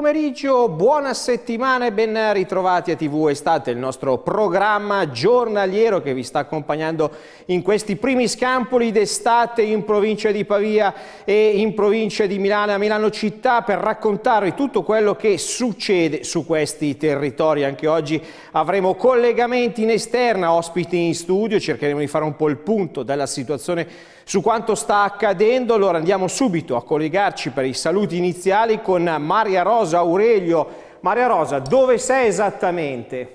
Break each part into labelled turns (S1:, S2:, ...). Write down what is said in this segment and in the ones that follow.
S1: pomeriggio, buona settimana e ben ritrovati a TV Estate, il nostro programma giornaliero che vi sta accompagnando in questi primi scampoli d'estate in provincia di Pavia e in provincia di Milano, a Milano città, per raccontarvi tutto quello che succede su questi territori. Anche oggi avremo collegamenti in esterna, ospiti in studio, cercheremo di fare un po' il punto della situazione su quanto sta accadendo, allora andiamo subito a collegarci per i saluti iniziali con Maria Rosa Aurelio. Maria Rosa, dove sei esattamente?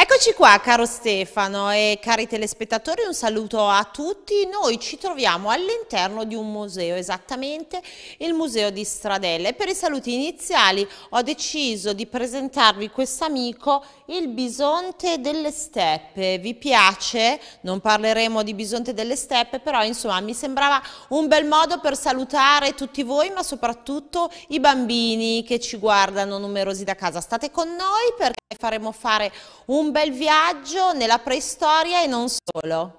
S2: Eccoci qua caro Stefano e cari telespettatori un saluto a tutti, noi ci troviamo all'interno di un museo, esattamente il museo di Stradelle. Per i saluti iniziali ho deciso di presentarvi quest'amico il bisonte delle steppe, vi piace? Non parleremo di bisonte delle steppe però insomma mi sembrava un bel modo per salutare tutti voi ma soprattutto i bambini che ci guardano numerosi da casa. State con noi perché faremo fare un un bel viaggio nella preistoria e non solo.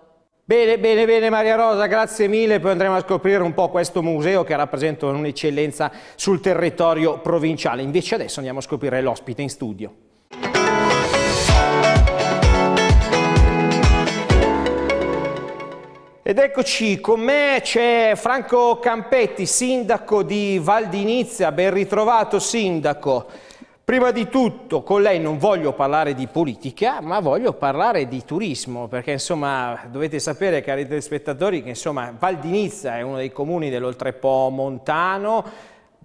S2: Bene, bene,
S1: bene Maria Rosa, grazie mille, poi andremo a scoprire un po' questo museo che rappresenta un'eccellenza sul territorio provinciale. Invece adesso andiamo a scoprire l'ospite in studio. Ed eccoci, con me c'è Franco Campetti, sindaco di Val d'Inizia, ben ritrovato sindaco. Prima di tutto con lei non voglio parlare di politica, ma voglio parlare di turismo, perché insomma dovete sapere, cari telespettatori, che insomma Val di Nizza è uno dei comuni dell'Oltrepo Montano,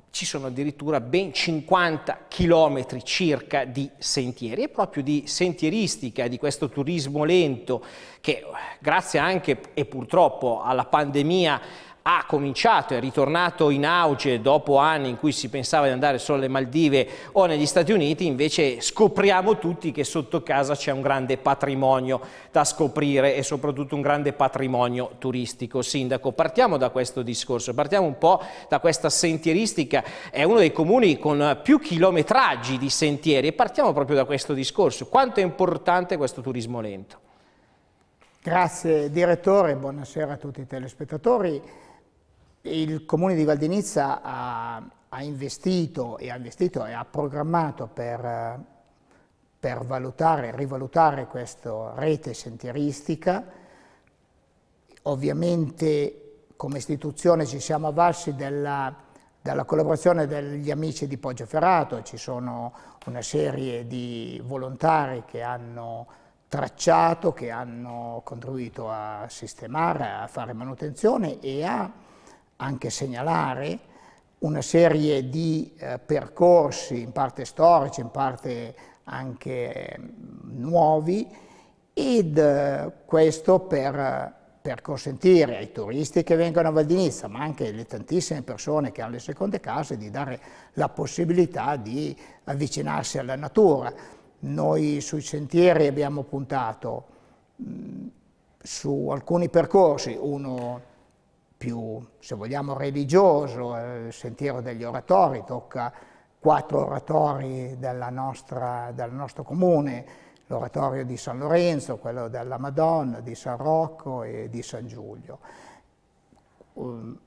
S1: ci sono addirittura ben 50 chilometri circa di sentieri e proprio di sentieristica, di questo turismo lento che grazie anche e purtroppo alla pandemia ha cominciato, è ritornato in auge dopo anni in cui si pensava di andare solo alle Maldive o negli Stati Uniti, invece scopriamo tutti che sotto casa c'è un grande patrimonio da scoprire e soprattutto un grande patrimonio turistico. Sindaco, partiamo da questo discorso, partiamo un po' da questa sentieristica, è uno dei comuni con più chilometraggi di sentieri e partiamo proprio da questo discorso. Quanto è importante questo turismo lento?
S3: Grazie direttore, buonasera a tutti i telespettatori. Il comune di Valdinizza ha, ha, investito, e ha investito e ha programmato per, per valutare, rivalutare questa rete sentieristica. Ovviamente come istituzione ci siamo avvalsi della, della collaborazione degli amici di Poggio Ferrato, ci sono una serie di volontari che hanno tracciato, che hanno contribuito a sistemare, a fare manutenzione e a anche segnalare una serie di eh, percorsi, in parte storici, in parte anche eh, nuovi, ed eh, questo per, per, consentire ai turisti che vengono a Valdinizza, ma anche alle tantissime persone che hanno le seconde case, di dare la possibilità di avvicinarsi alla natura. Noi sui sentieri abbiamo puntato mh, mm, su alcuni percorsi, uno più, se vogliamo, religioso, eh, il sentiero degli oratori, tocca quattro oratori nostra, del nostro comune, l'oratorio di San Lorenzo, quello della Madonna, di San Rocco e di San Giulio. Um,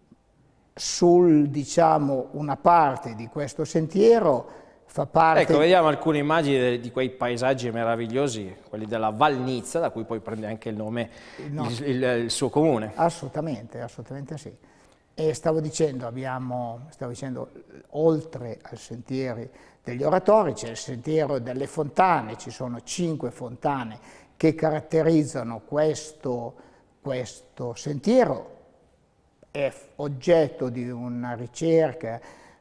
S3: sul, diciamo, una parte di questo sentiero fa parte... Ecco, vediamo alcune
S1: immagini di quei paesaggi meravigliosi, quelli della Valnizza, da cui poi prende anche il nome, no. il, il, il, suo comune.
S3: Assolutamente, assolutamente sì. E stavo dicendo, abbiamo, stavo dicendo, oltre al sentiero degli oratori, c'è il sentiero delle fontane, ci sono cinque fontane che caratterizzano questo, questo sentiero, è oggetto di una ricerca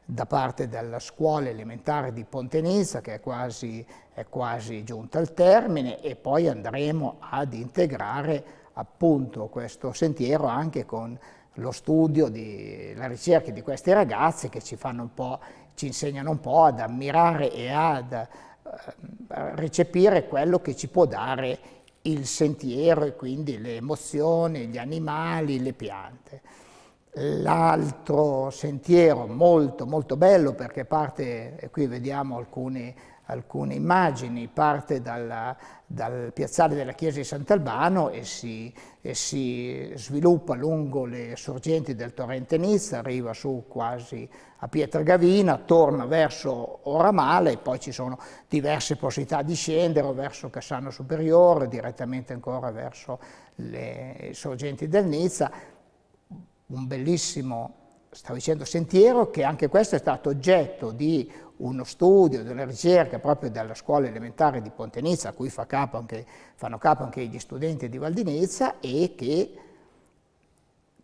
S3: da parte della scuola elementare di Pontenizza, che è quasi, è quasi giunta al termine, e poi andremo ad integrare appunto questo sentiero anche con lo studio, di, la ricerca di questi ragazzi che ci, fanno un po', ci insegnano un po' ad ammirare e ad eh, recepire quello che ci può dare il sentiero e quindi le emozioni, gli animali, le piante. L'altro sentiero molto molto bello perché parte, e qui vediamo alcune, alcune immagini, parte dalla, dal piazzale della chiesa di Sant'Albano e si, e si, sviluppa lungo le sorgenti del torrente Nizza, arriva su quasi a Pietragavina, torna verso Oramale e poi ci sono diverse possibilità di scendere verso Cassano Superiore, direttamente ancora verso le sorgenti del Nizza un bellissimo, stavo dicendo, sentiero che anche questo è stato oggetto di uno studio, di una ricerca proprio dalla scuola elementare di Pontenizza, a cui fa capo anche, fanno capo anche gli studenti di Valdinizza e che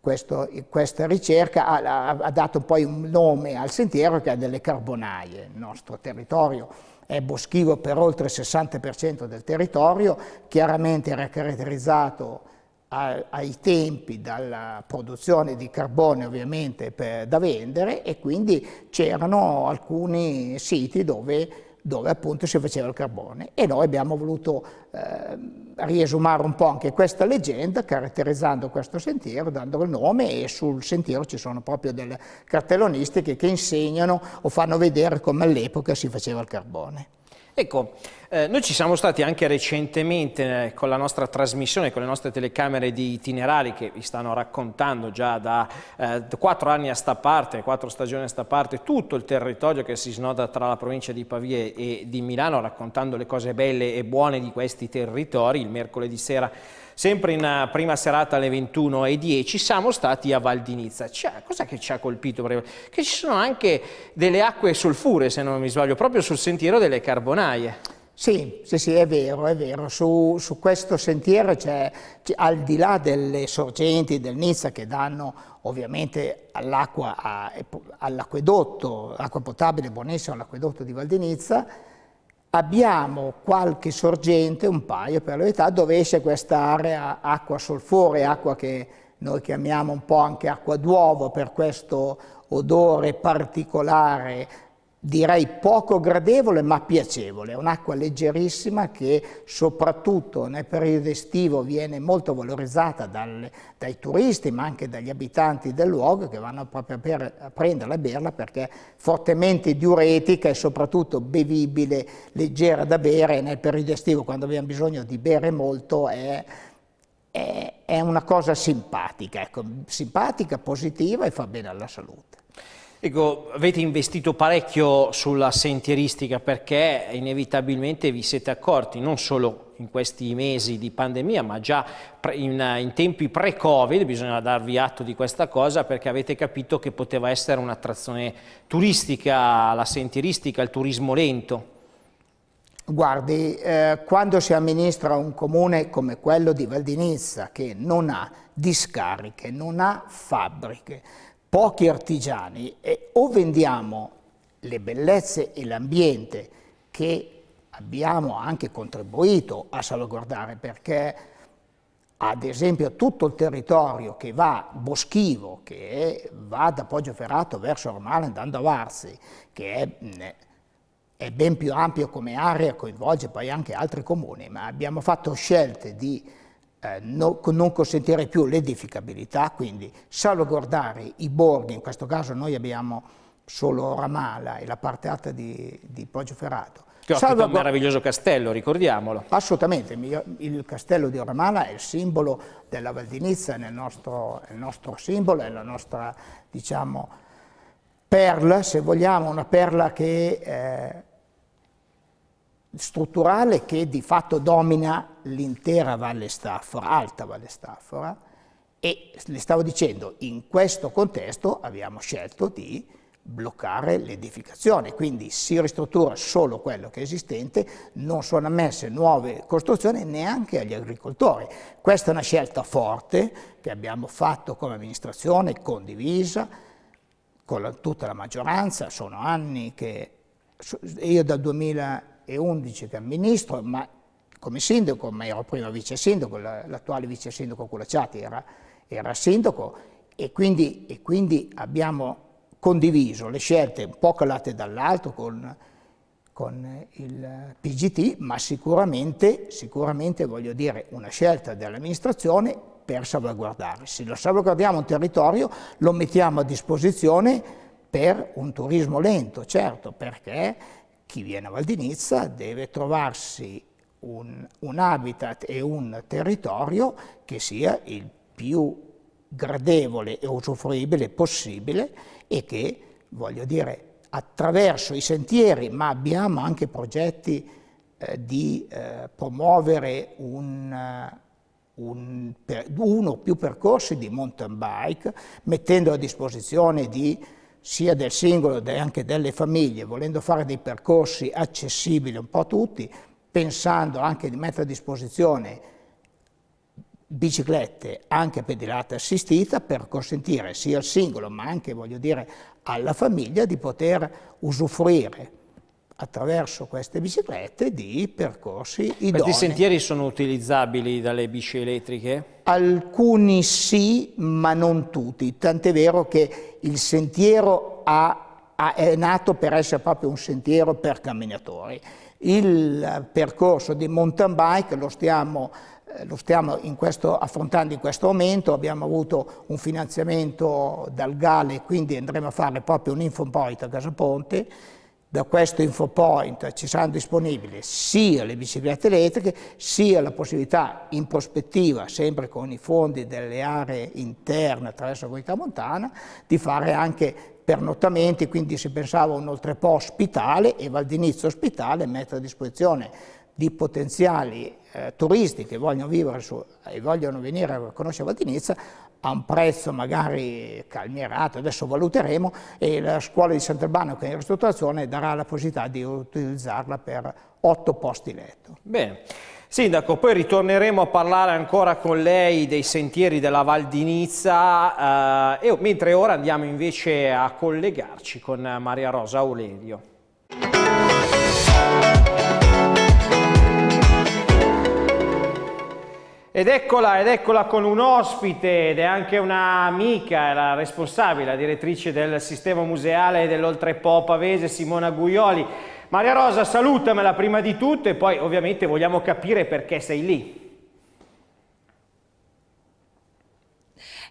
S3: questo, questa ricerca ha, ha, dato poi un nome al sentiero che ha delle carbonaie. Il nostro territorio è boschivo per oltre il 60% del territorio, chiaramente era caratterizzato ai tempi dalla produzione di carbone ovviamente per, da vendere e quindi c'erano alcuni siti dove, dove, appunto si faceva il carbone e noi abbiamo voluto eh, riesumare un po' anche questa leggenda caratterizzando questo sentiero, dando il nome e sul sentiero ci sono proprio delle cartellonistiche che insegnano o fanno vedere come all'epoca si faceva il carbone.
S1: Ecco, eh, noi ci siamo stati anche recentemente eh, con la nostra trasmissione, con le nostre telecamere di itinerari che vi stanno raccontando già da eh, quattro eh, anni a sta parte, quattro stagioni a sta parte, tutto il territorio che si snoda tra la provincia di Pavia e di Milano, raccontando le cose belle e buone di questi territori. Il mercoledì sera sempre in prima serata alle 21.10 siamo stati a Valdinizza. Cosa che ci ha colpito? Che ci sono anche delle acque solfure, se non mi sbaglio, proprio sul sentiero delle Carbonaie.
S3: Sì, sì, sì, è vero, è vero. Su, su questo sentiero c'è, al di là delle sorgenti del Nizza che danno ovviamente all'acqua, all'acquedotto, acqua potabile buonissima all'acquedotto di Val di Nizza, abbiamo qualche sorgente, un paio per la verità, dove esce questa area acqua solfore, acqua che noi chiamiamo un po' anche acqua d'uovo per questo odore particolare direi poco gradevole ma piacevole, è un'acqua leggerissima che soprattutto nel periodo estivo viene molto valorizzata dal, dai turisti ma anche dagli abitanti del luogo che vanno proprio per, a prenderla e berla perché è fortemente diuretica e soprattutto bevibile, leggera da bere nel periodo estivo quando abbiamo bisogno di bere molto è, è, è una cosa simpatica, ecco, simpatica, positiva e fa bene alla salute.
S1: Ecco, avete investito parecchio sulla sentieristica perché inevitabilmente vi siete accorti non solo in questi mesi di pandemia, ma già in, in tempi pre-Covid, bisogna darvi atto di questa cosa perché avete capito che poteva essere un'attrazione turistica, la sentieristica, il turismo lento.
S3: Guardi, eh, quando si amministra un comune come quello di Valdinizza, che non ha discariche, non ha fabbriche, pochi artigiani e o vendiamo le bellezze e l'ambiente che abbiamo anche contribuito a salvaguardare perché ad esempio tutto il territorio che va boschivo, che va da Poggio Ferrato verso Romale andando a Varzi, che è, è ben più ampio come area, coinvolge poi anche altri comuni, ma abbiamo fatto scelte di eh, no, non consentire più l'edificabilità, quindi salvaguardare i borghi, in questo caso noi abbiamo solo Ramala e la parte alta di, di Poggio Ferrato. Che ospita un
S1: meraviglioso castello, ricordiamolo.
S3: Assolutamente, il castello di Ramala è il simbolo della Valdinizza, è il nostro, è il nostro simbolo, è la nostra, diciamo, perla, se vogliamo, una perla che... Eh, strutturale che di fatto domina l'intera Valle Staffora, Alta Valle Staffora, e le stavo dicendo, in questo contesto abbiamo scelto di bloccare l'edificazione, quindi si ristruttura solo quello che è esistente, non sono ammesse nuove costruzioni neanche agli agricoltori. Questa è una scelta forte che abbiamo fatto come amministrazione, condivisa, con la, tutta la maggioranza, sono anni che io dal 2011 che amministro, ma come sindaco, ma ero prima vice sindaco, l'attuale vice sindaco Culacciati era, era sindaco e quindi, e quindi, abbiamo condiviso le scelte un po' calate dall'alto con, con, il PGT, ma sicuramente, sicuramente voglio dire una scelta dell'amministrazione per salvaguardare. Se lo salvaguardiamo un territorio lo mettiamo a disposizione per un turismo lento, certo, perché chi viene a Valdinizza deve trovarsi un, un habitat e un territorio che sia il più gradevole e usufruibile possibile e che, voglio dire, attraverso i sentieri, ma abbiamo anche progetti eh, di eh, promuovere un, eh, un, per, uno o più percorsi di mountain bike, mettendo a disposizione di, sia del singolo che anche delle famiglie, volendo fare dei percorsi accessibili un po' a tutti, pensando anche di mettere a disposizione biciclette anche pedilata assistita per consentire sia al singolo ma anche voglio dire alla famiglia di poter usufruire attraverso queste biciclette di percorsi idonei. Questi
S1: sentieri sono utilizzabili dalle bici elettriche?
S3: Alcuni sì, ma non tutti, tant'è vero che il sentiero ha, ha, è nato per essere proprio un sentiero per camminatori il percorso di mountain bike lo stiamo eh, lo stiamo in questo, affrontando in questo momento, abbiamo avuto un finanziamento dal Gale, quindi andremo a fare proprio un info point a Casaponte, da questo info point ci saranno disponibili sia le biciclette elettriche, sia la possibilità in prospettiva, sempre con i fondi delle aree interne attraverso la comunità montana, di fare anche pernottamenti, quindi si pensava a un oltrepo ospitale e Valdinizio ospitale mette a disposizione di potenziali eh, turisti che vogliono vivere su, e vogliono venire a conoscere Valdinizia a un prezzo magari calmierato, adesso valuteremo, e la scuola di Sant'Albano che è in ristrutturazione darà la possibilità di utilizzarla per otto posti letto.
S1: Bene. Sindaco, poi ritorneremo a parlare ancora con lei dei sentieri della Val di Nizza, eh, e, mentre ora andiamo invece a collegarci con Maria Rosa Aulerio. Ed eccola, ed eccola con un ospite ed è anche un'amica, la responsabile, la direttrice del sistema museale dell'Oltrepo Pavese, Simona Guglioli. Maria Rosa, salutamela prima di tutto e poi ovviamente vogliamo capire perché sei lì.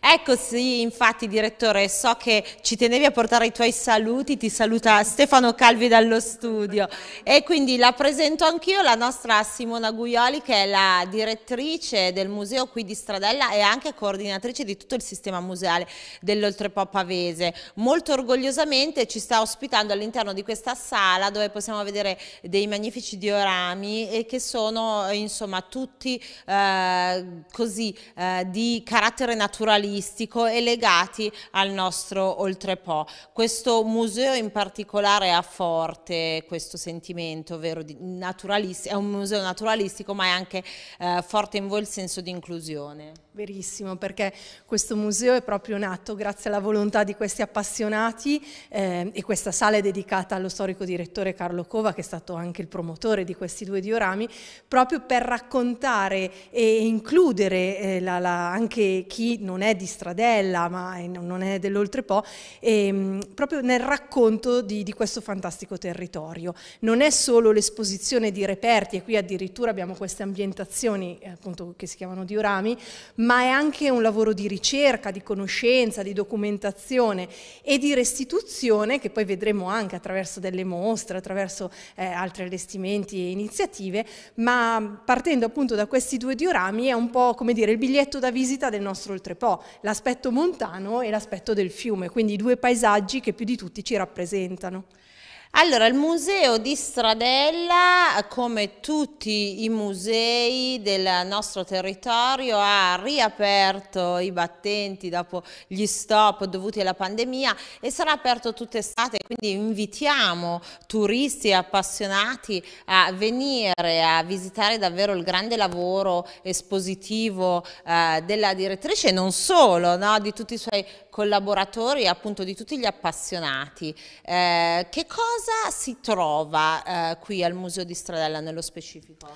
S2: Ecco sì, infatti direttore, so che ci tenevi a portare i tuoi saluti, ti saluta Stefano Calvi dallo studio e quindi la presento anch'io, la nostra Simona Guioli che è la direttrice del museo qui di Stradella e anche coordinatrice di tutto il sistema museale dell'Oltrepò Pavese. Molto orgogliosamente ci sta ospitando all'interno di questa sala dove possiamo vedere dei magnifici diorami e che sono insomma tutti eh, così eh, di carattere naturalistico naturalistico e legati al nostro oltrepo. Questo museo in particolare ha forte questo sentimento, ovvero di è un museo naturalistico
S4: ma è anche eh, forte in voi il senso di inclusione. Verissimo, perché questo museo è proprio nato grazie alla volontà di questi appassionati eh, e questa sala è dedicata allo storico direttore Carlo Cova che è stato anche il promotore di questi due diorami, proprio per raccontare e includere eh, la, la, anche chi non è di di Stradella, ma non è dell'oltrepo, ehm, proprio nel racconto di, di, questo fantastico territorio. Non è solo l'esposizione di reperti, e qui addirittura abbiamo queste ambientazioni eh, appunto, che si chiamano diorami, ma è anche un lavoro di ricerca, di conoscenza, di documentazione e di restituzione che poi vedremo anche attraverso delle mostre, attraverso eh, altri allestimenti e iniziative, ma partendo appunto da questi due diorami è un po' come dire il biglietto da visita del nostro oltrepo, l'aspetto montano e l'aspetto del fiume, quindi i due paesaggi che più di tutti ci rappresentano. Allora, il museo di Stradella, come tutti i
S2: musei del nostro territorio, ha riaperto i battenti dopo gli stop dovuti alla pandemia e sarà aperto tutta estate, quindi invitiamo turisti e appassionati a venire a visitare davvero il grande lavoro espositivo eh, della direttrice e non solo, no? di tutti i suoi collaboratori appunto di tutti gli appassionati. Eh, che cosa si trova eh, qui al Museo di Stradella nello specifico?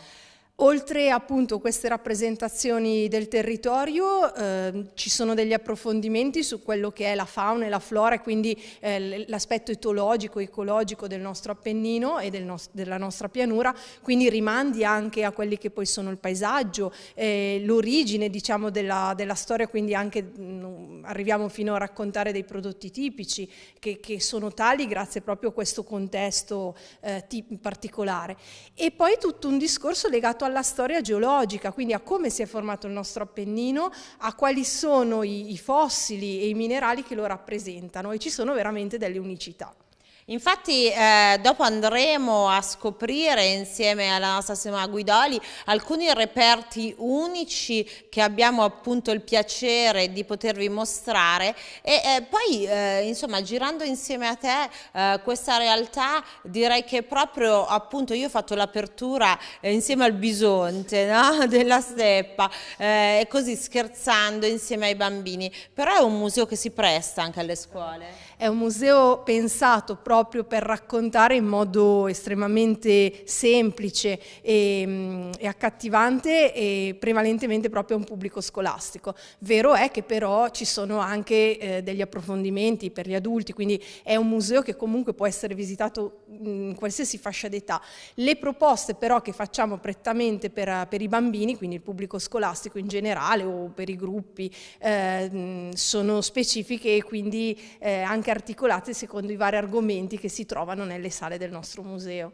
S4: Oltre appunto queste rappresentazioni del territorio eh, ci sono degli approfondimenti su quello che è la fauna e la flora e quindi eh, l'aspetto etologico, ecologico del nostro Appennino e del nos della nostra pianura, quindi rimandi anche a quelli che poi sono il paesaggio, eh, l'origine diciamo della, della, storia, quindi anche mh, mm, arriviamo fino a raccontare dei prodotti tipici che, che sono tali grazie proprio a questo contesto eh, particolare. E poi tutto un discorso legato alla storia geologica, quindi a come si è formato il nostro Appennino, a quali sono i, i fossili e i minerali che lo rappresentano e ci sono veramente delle unicità. Infatti
S2: eh, dopo andremo a scoprire insieme alla nostra Sema Guidoli alcuni reperti unici che abbiamo appunto il piacere di potervi mostrare e eh, poi eh, insomma girando insieme a te eh, questa realtà direi che proprio appunto io ho fatto l'apertura eh, insieme al bisonte no? della steppa eh, e così scherzando insieme ai bambini però è un museo che si presta anche alle
S4: scuole. È un museo pensato proprio per raccontare in modo estremamente semplice e, mm, e accattivante e prevalentemente proprio a un pubblico scolastico. Vero è che però ci sono anche eh, degli approfondimenti per gli adulti, quindi è un museo che comunque può essere visitato mm, in qualsiasi fascia d'età. Le proposte però che facciamo prettamente per, per, i bambini, quindi il pubblico scolastico in generale o per i gruppi, eh, mm, sono specifiche e quindi eh, anche anche articolate secondo i vari argomenti che si trovano nelle sale del nostro museo.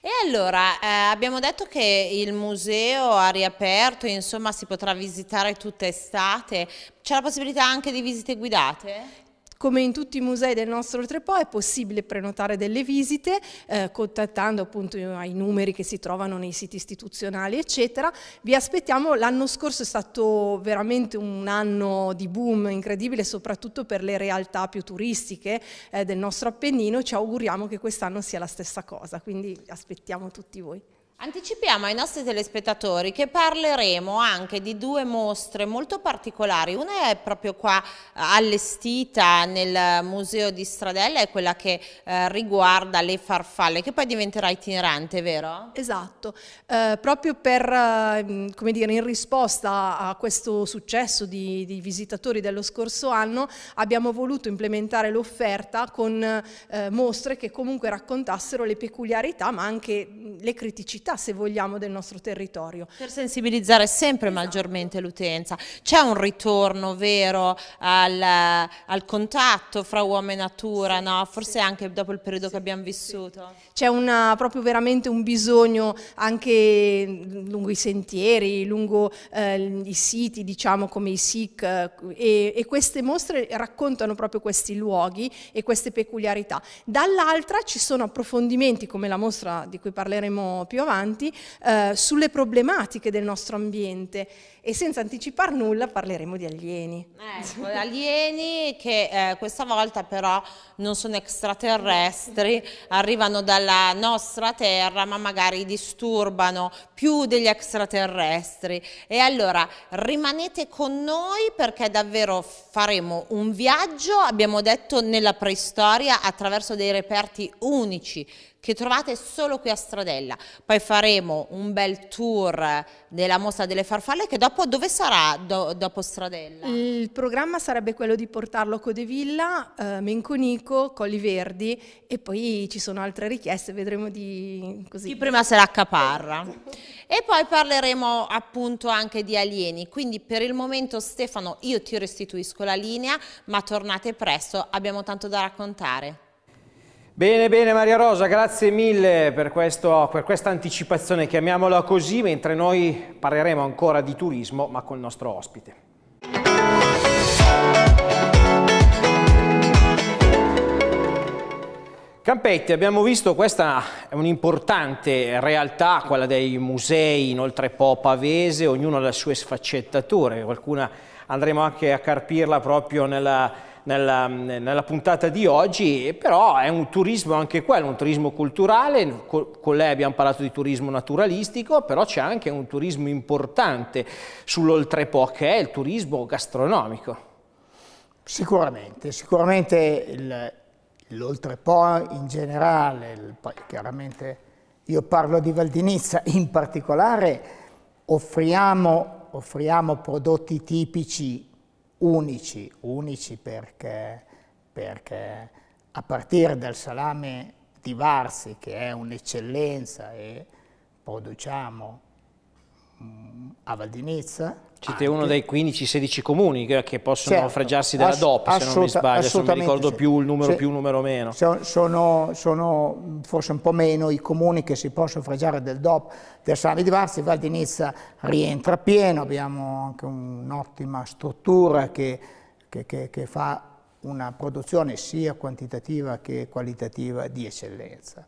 S4: E allora,
S2: eh, abbiamo detto che il museo ha riaperto, insomma si potrà visitare tutta estate, c'è la possibilità
S4: anche di visite guidate? Come in tutti i musei del nostro Trepò è possibile prenotare delle visite eh, contattando appunto i numeri che si trovano nei siti istituzionali eccetera. Vi aspettiamo, l'anno scorso è stato veramente un anno di boom incredibile soprattutto per le realtà più turistiche eh, del nostro Appennino, ci auguriamo che quest'anno sia la stessa cosa, quindi aspettiamo tutti voi.
S2: Anticipiamo ai nostri telespettatori che parleremo anche di due mostre molto particolari, una è proprio qua eh, allestita nel museo di Stradella, è quella che eh, riguarda le farfalle, che poi diventerà itinerante, vero?
S4: Esatto, eh, proprio per, eh, come dire, in risposta a questo successo di, di visitatori dello scorso anno, abbiamo voluto implementare l'offerta con eh, mostre che comunque raccontassero le peculiarità ma anche le criticità criticità, se vogliamo, del nostro territorio.
S2: Per sensibilizzare sempre esatto. maggiormente l'utenza. C'è un ritorno vero al, al, contatto fra uomo e natura, sì, no? forse sì. anche dopo il periodo sì, che abbiamo
S4: vissuto? C'è proprio veramente un bisogno anche lungo i sentieri, lungo eh, i siti, diciamo come i SIC, eh, e, e queste mostre raccontano proprio questi luoghi e queste peculiarità. Dall'altra ci sono approfondimenti come la mostra di cui parleremo più avanti, avanti eh, sulle problematiche del nostro ambiente e senza anticipar nulla parleremo di alieni.
S2: Ecco, alieni che eh, questa volta però non sono extraterrestri, arrivano dalla nostra terra ma magari disturbano più degli extraterrestri. E allora rimanete con noi perché davvero faremo un viaggio, abbiamo detto, nella preistoria attraverso dei reperti unici che trovate solo qui a Stradella. Poi faremo un bel tour della mostra delle farfalle che dopo dove sarà do, dopo Stradella?
S4: Il programma sarebbe quello di portarlo a Codevilla, eh, Menconico, Colli Verdi e poi ci sono altre richieste, vedremo di così. Chi
S2: prima sarà a Caparra. e poi parleremo appunto anche di alieni, quindi per il momento Stefano io ti restituisco la linea, ma tornate presto, abbiamo tanto da raccontare.
S1: Bene, bene Maria Rosa, grazie mille per, questo, per questa anticipazione, chiamiamola così, mentre noi parleremo ancora di turismo, ma col nostro ospite. Campetti, abbiamo visto questa è un'importante realtà, quella dei musei, inoltre po' pavese, ognuno ha le sue sfaccettature, qualcuna andremo anche a carpirla proprio nella nella, nella puntata di oggi, però è un turismo anche quello, un turismo culturale, con lei abbiamo parlato di turismo naturalistico, però c'è anche un turismo importante sull'oltrepo che è il turismo gastronomico.
S3: Sicuramente, sicuramente l'oltrepo in generale, il, poi chiaramente io parlo di Valdinizza in particolare, offriamo, offriamo prodotti tipici unici, unici perché, perché a partire dal salame di Varsi, che è un'eccellenza e produciamo a Valdinezza. Siete uno
S1: dei 15-16 comuni che possono certo, fregiarsi della DOP, se non mi sbaglio, se non mi ricordo più il numero sì. più, il numero meno.
S3: Sono, sono, forse un po' meno i comuni che si possono fregiare del DOP. Tersani di Varzi, Valdinezza rientra pieno, abbiamo anche un'ottima struttura che, che, che, che fa una produzione sia quantitativa che qualitativa di eccellenza.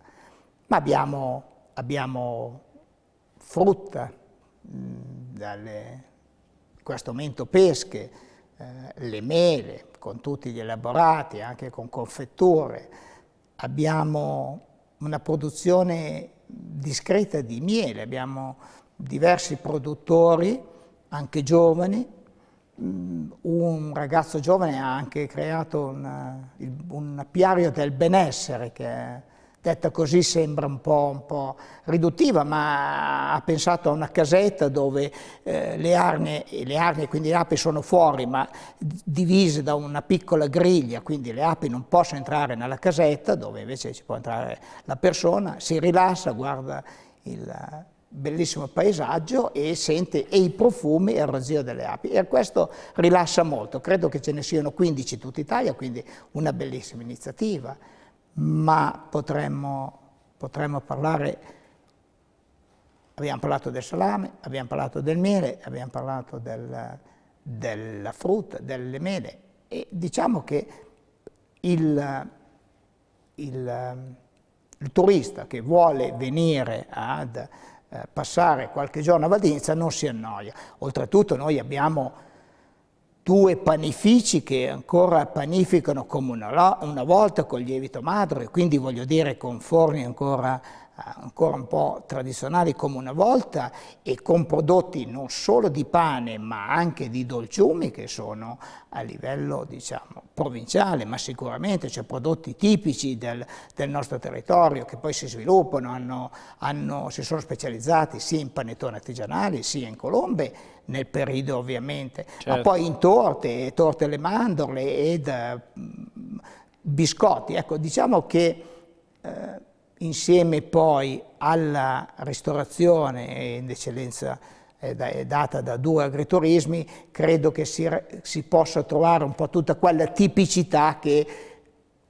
S3: Ma abbiamo, abbiamo frutta, dalle, questo momento pesche, eh, le mele, con tutti gli elaborati, anche con confetture. Abbiamo una produzione discreta di miele, abbiamo diversi produttori, anche giovani. Un ragazzo giovane ha anche creato una, un apiario del benessere, che è detta così sembra un po', un po', riduttiva, ma ha pensato a una casetta dove eh, le, arnie, le arnie, quindi le api sono fuori, ma divise da una piccola griglia, quindi le api non possono entrare nella casetta, dove invece ci può entrare la persona, si rilassa, guarda il bellissimo paesaggio e sente e i profumi e il razzio delle api e questo rilassa molto, credo che ce ne siano 15 in tutta Italia, quindi una bellissima iniziativa ma potremmo, potremmo parlare, abbiamo parlato del salame, abbiamo parlato del miele, abbiamo parlato del, della frutta, delle mele e diciamo che il, il, il turista che vuole venire ad eh, passare qualche giorno a Vadinza non si annoia. Oltretutto noi abbiamo due panifici che ancora panificano come una, una volta col lievito madre, quindi voglio dire con forni ancora ancora un po' tradizionali come una volta e con prodotti non solo di pane ma anche di dolciumi che sono a livello diciamo provinciale ma sicuramente c'è cioè prodotti tipici del, del, nostro territorio che poi si sviluppano, hanno, hanno, si sono specializzati sia in panettoni artigianali sia in colombe nel periodo ovviamente certo. ma poi in torte, torte alle mandorle ed uh, biscotti ecco diciamo che uh, insieme poi alla ristorazione in eccellenza eh, data da due agriturismi, credo che si, si possa trovare un po' tutta quella tipicità che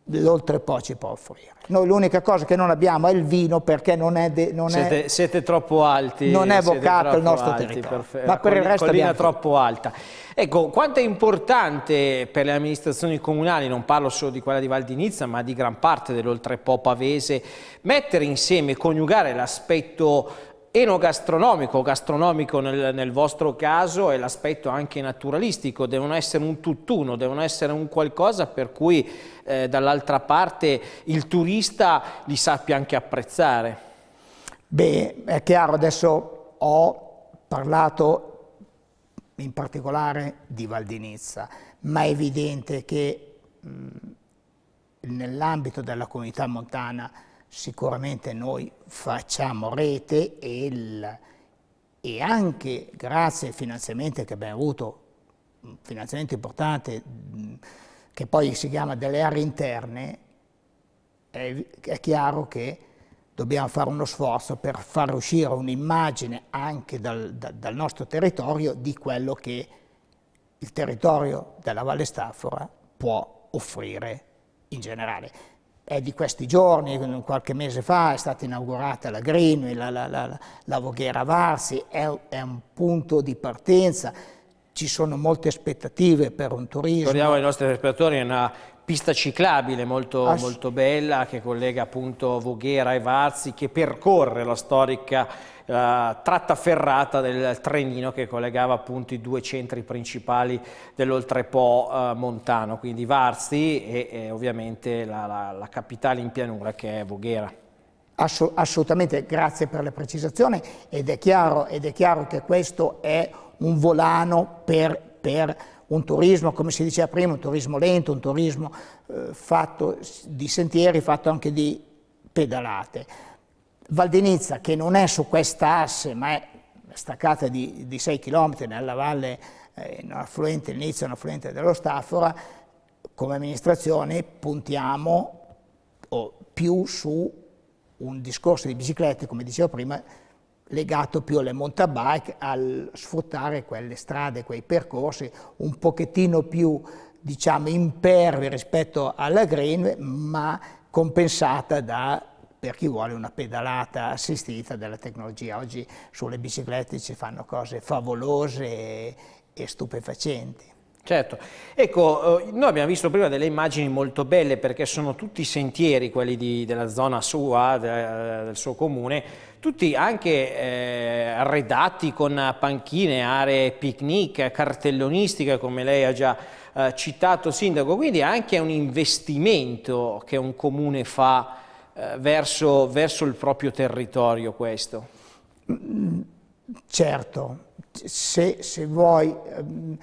S3: l'oltrepo ci può offrire. Noi l'unica cosa che non abbiamo è il vino perché non è... De, non siete, è
S1: siete, troppo alti. Non è vocato il nostro alti, territorio. Perfetto. Ma per il resto collina troppo alta. Ecco, quanto è importante per le amministrazioni comunali, non parlo solo di quella di Val di Nizza, ma di gran parte dell'oltrepo pavese, mettere insieme, coniugare l'aspetto enogastronomico, gastronomico nel, nel, vostro caso e l'aspetto anche naturalistico, devono essere un tutt'uno, devono essere un qualcosa per cui eh, dall'altra parte il turista li sappia anche apprezzare.
S3: Beh, è chiaro, adesso ho parlato in particolare di Valdinizza, ma è evidente che mm, nell'ambito della comunità montana sicuramente noi facciamo rete e, il, e, anche grazie ai finanziamenti che abbiamo avuto, un finanziamento importante mm, che poi si chiama delle aree interne, è, è chiaro che dobbiamo fare uno sforzo per far uscire un'immagine anche dal, da, dal, nostro territorio di quello che il territorio della Valle Staffora può offrire in generale. È di questi giorni, qualche mese fa, è stata inaugurata la Greenway, la, la, la, la Voghera Varsi, è, è un punto di partenza, ci sono molte aspettative per un turismo. Ricordiamo
S1: ai nostri spettatori una pista ciclabile molto, Ass molto bella che collega appunto Voghera e Varzi che percorre la storica la eh, tratta ferrata del trenino che collegava appunto i due centri principali dell'Oltrepo eh, montano, quindi Varzi e, e ovviamente la, la, la, capitale in pianura che è Voghera.
S3: Assolutamente, grazie per la precisazione ed è chiaro, ed è chiaro che questo è un un volano per, per un turismo, come si diceva prima, un turismo lento, un turismo eh, fatto di sentieri, fatto anche di pedalate. Valdenizza, che non è su questa asse, ma è staccata di, di 6 km nella valle, eh, in un affluente, inizio un affluente dello Stafora, come amministrazione puntiamo oh, più su un discorso di biciclette, come dicevo prima, legato più alle mountain bike, al sfruttare quelle strade, quei percorsi un pochettino più diciamo impervi rispetto alla green, ma compensata da per chi vuole una pedalata assistita della tecnologia. Oggi sulle biciclette ci fanno cose favolose e, e stupefacenti. Certo, ecco,
S1: eh, noi abbiamo visto prima delle immagini molto belle perché sono tutti sentieri, quelli di, della zona sua, de, eh, del suo comune, tutti anche eh, arredati con panchine, aree picnic, cartellonistica come lei ha già eh, citato Sindaco, quindi anche un investimento che un comune fa eh, verso, verso il proprio territorio questo.
S5: Mm, mm,
S3: certo, se, se vuoi... Ehm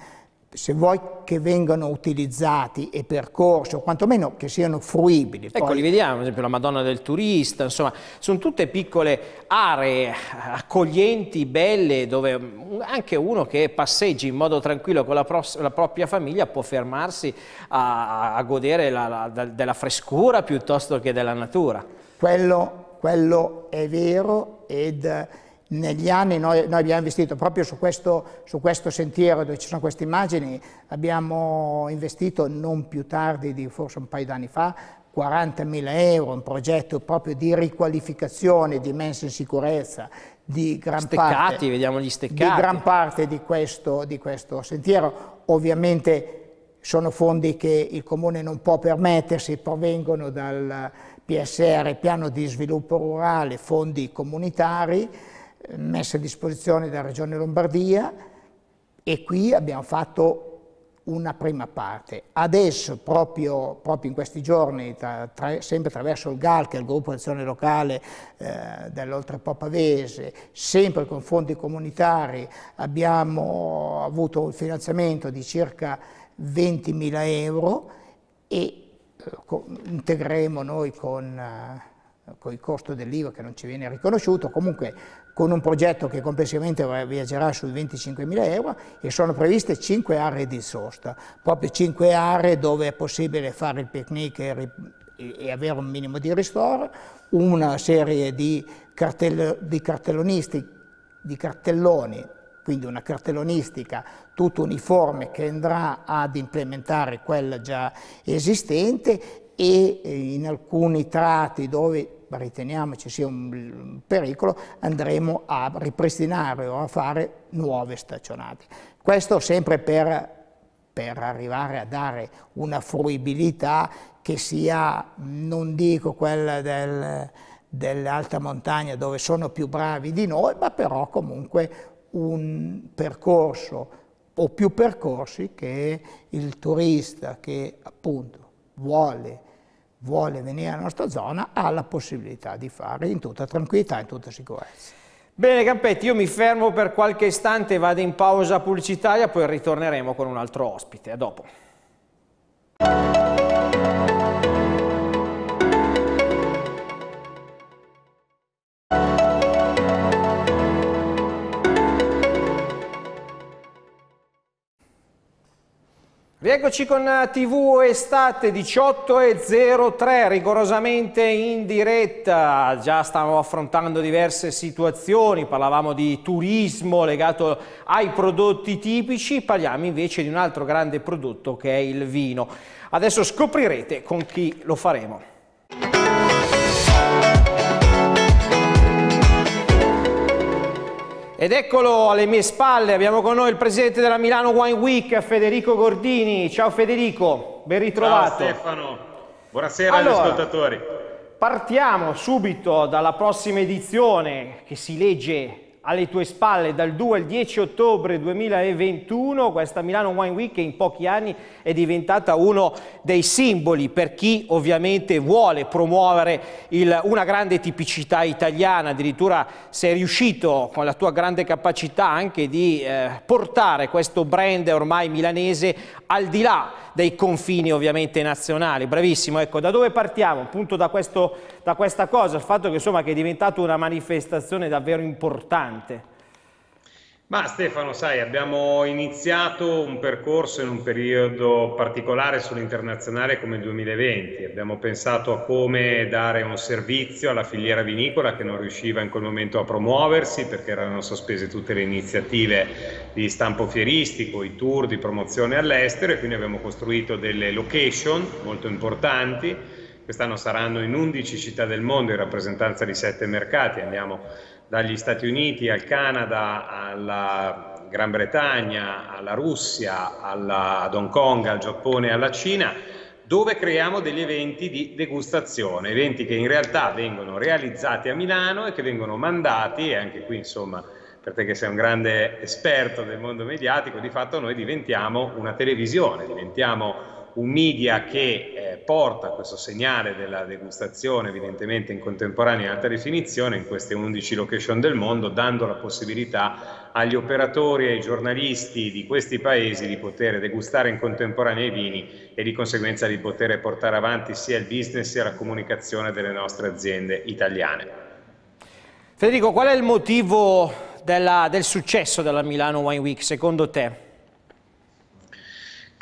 S3: se vuoi che vengano utilizzati e percorsi, o quantomeno che siano fruibili. Ecco, Poi... li
S1: vediamo, ad esempio la Madonna del Turista, insomma, sono tutte piccole aree accoglienti, belle, dove anche uno che passeggi in modo tranquillo con la, pro la propria famiglia può fermarsi a, a godere la, la, della frescura piuttosto che della natura.
S3: Quello, quello è vero ed negli anni noi, noi, abbiamo investito proprio su questo, su questo, sentiero dove ci sono queste immagini, abbiamo investito non più tardi di forse un paio d'anni fa 40.000 euro, un progetto proprio di riqualificazione, di messa in sicurezza di gran, steccati, parte,
S1: vediamo gli steccati. Di gran
S3: parte di questo, di questo sentiero. Ovviamente sono fondi che il Comune non può permettersi, provengono dal PSR, Piano di Sviluppo Rurale, fondi comunitari, messe a disposizione dalla Regione Lombardia e qui abbiamo fatto una prima parte. Adesso, proprio, proprio in questi giorni, tra, tra, sempre attraverso il GAL, che è il gruppo azione locale eh, dell'Oltrepò Pavese, sempre con fondi comunitari, abbiamo avuto un finanziamento di circa 20.000 euro e eh, integreremo noi con... Eh, con il costo dell'IVA che non ci viene riconosciuto, comunque con un progetto che complessivamente viaggerà sui 25.000 euro e sono previste 5 aree di sosta, proprio 5 aree dove è possibile fare il picnic e, e avere un minimo di ristoro, una serie di, cartell di, di cartelloni quindi una cartellonistica tutto uniforme che andrà ad implementare quella già esistente e eh, in alcuni tratti dove riteniamo ci sia un pericolo, andremo a ripristinare o a fare nuove staccionate. Questo sempre per, per arrivare a dare una fruibilità che sia, non dico quella del, dell'alta montagna dove sono più bravi di noi, ma però comunque un percorso o più percorsi che il turista che appunto vuole vuole venire alla nostra zona ha la possibilità di fare in tutta tranquillità, in tutta sicurezza.
S1: Bene Campetti, io mi fermo per qualche istante, vado in pausa pubblicitaria, poi ritorneremo con un altro ospite. A dopo. Rieccoci con eh, TV Estate 18.03, rigorosamente in diretta, già stavamo affrontando diverse situazioni, parlavamo di turismo legato ai prodotti tipici, parliamo invece di un altro grande prodotto che è il vino. Adesso scoprirete con chi lo faremo. Ed eccolo alle mie spalle, abbiamo con noi il presidente della Milano Wine Week, Federico Gordini. Ciao Federico, ben ritrovato. Ciao
S6: Stefano, buonasera allora, agli ascoltatori.
S1: Partiamo subito dalla prossima edizione che si legge alle tue spalle dal 2 al 10 ottobre 2021, questa Milano Wine Week che in pochi anni è diventata uno dei simboli per chi ovviamente vuole promuovere il, una grande tipicità italiana, addirittura sei riuscito con la tua grande capacità anche di eh, portare questo brand ormai milanese al di là dei confini ovviamente nazionali, bravissimo, ecco da dove partiamo? Appunto da questo da questa cosa, il fatto che, insomma, che è diventata una manifestazione davvero importante?
S6: Ma Stefano, sai, abbiamo iniziato un percorso in un periodo particolare sull'internazionale come il 2020. Abbiamo pensato a come dare un servizio alla filiera vinicola che non riusciva in quel momento a promuoversi perché erano sospese tutte le iniziative di stampo fieristico, i tour di promozione all'estero e quindi abbiamo costruito delle location molto importanti quest'anno saranno in 11 città del mondo in rappresentanza di 7 mercati, andiamo dagli Stati Uniti al Canada, alla Gran Bretagna, alla Russia, alla, ad Hong Kong, al Giappone e alla Cina, dove creiamo degli eventi di degustazione, eventi che in realtà vengono realizzati a Milano e che vengono mandati, e anche qui insomma per te che sei un grande esperto del mondo mediatico, di fatto noi diventiamo una televisione, diventiamo un media che eh, porta questo segnale della degustazione evidentemente in contemporanea in alta definizione in queste 11 location del mondo, dando la possibilità agli operatori e ai giornalisti di questi paesi di poter degustare in contemporanea i vini e di conseguenza di poter portare avanti sia il business sia la comunicazione delle nostre aziende
S1: italiane. Federico, qual è il motivo della, del successo della Milano Wine Week secondo te?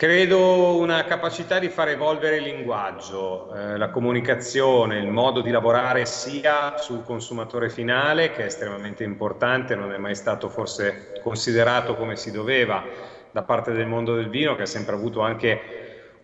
S1: Credo una
S6: capacità di far evolvere il linguaggio, eh, la comunicazione, il modo di lavorare sia sul consumatore finale, che è estremamente importante, non è mai stato forse considerato come si doveva da parte del mondo del vino, che ha sempre avuto anche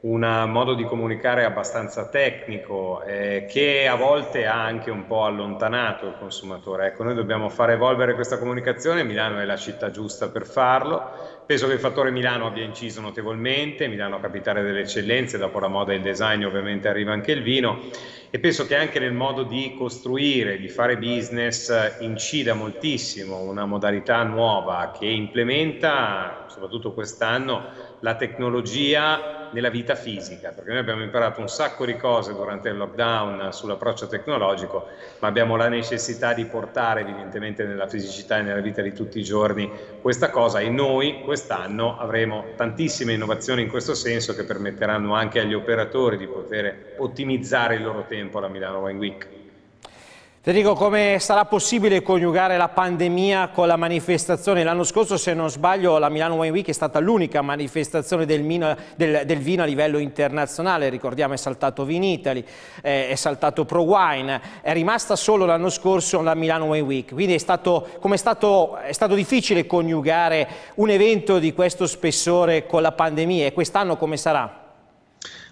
S6: un modo di comunicare abbastanza tecnico eh, che a volte ha anche un po' allontanato il consumatore. Ecco, noi dobbiamo far evolvere questa comunicazione, Milano è la città giusta per farlo Penso che il fattore Milano abbia inciso notevolmente, Milano capitale delle eccellenze, dopo la moda e il design ovviamente arriva anche il vino e penso che anche nel modo di costruire, di fare business eh, incida moltissimo una modalità nuova che implementa soprattutto quest'anno la tecnologia nella vita fisica, perché noi abbiamo imparato un sacco di cose durante il lockdown sull'approccio tecnologico, ma abbiamo la necessità di portare evidentemente nella fisicità e nella vita di tutti i giorni questa cosa e noi quest'anno avremo tantissime innovazioni in questo senso che permetteranno anche agli operatori di poter ottimizzare il loro tempo alla Milano Wine Week.
S1: Federico, come sarà possibile coniugare la pandemia con la manifestazione? L'anno scorso, se non sbaglio, la Milano Wine Week è stata l'unica manifestazione del, mino, del, del, vino a livello internazionale. Ricordiamo è saltato Vinitali, eh, è saltato Pro Wine, è rimasta solo l'anno scorso la Milano Wine Week. Quindi è stato, è stato, è stato difficile coniugare un evento di questo spessore con la pandemia e quest'anno come sarà?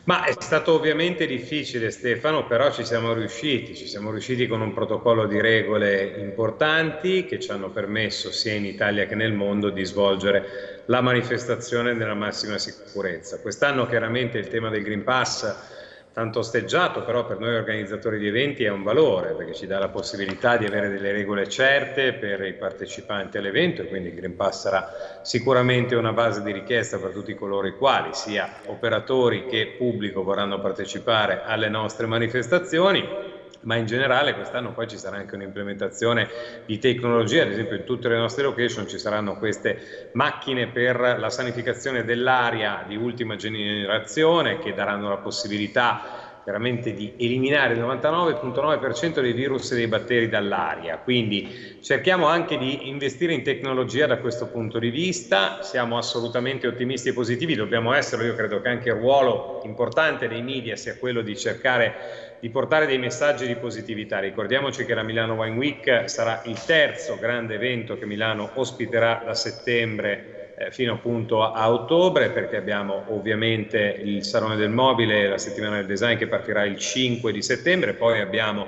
S6: Ma è stato ovviamente difficile Stefano, però ci siamo riusciti, ci siamo riusciti con un protocollo di regole importanti che ci hanno permesso sia in Italia che nel mondo di svolgere la manifestazione nella massima sicurezza. Quest'anno chiaramente il tema del Green Pass tanto osteggiato, però per noi organizzatori di eventi è un valore perché ci dà la possibilità di avere delle regole certe per i partecipanti all'evento e quindi il Green Pass sarà sicuramente una base di richiesta per tutti coloro i quali, sia operatori che pubblico, vorranno partecipare alle nostre manifestazioni ma in generale quest'anno poi ci sarà anche un'implementazione di tecnologie, ad esempio in tutte le nostre location ci saranno queste macchine per la sanificazione dell'aria di ultima generazione che daranno la possibilità veramente di eliminare il 99.9% dei virus e dei batteri dall'aria. Quindi cerchiamo anche di investire in tecnologia da questo punto di vista, siamo assolutamente ottimisti e positivi, dobbiamo esserlo, io credo che anche il ruolo importante dei media sia quello di cercare di portare dei messaggi di positività. Ricordiamoci che la Milano Wine Week sarà il terzo grande evento che Milano ospiterà da settembre eh, fino appunto a ottobre perché abbiamo ovviamente il Salone del Mobile, la settimana del design che partirà il 5 di settembre, poi abbiamo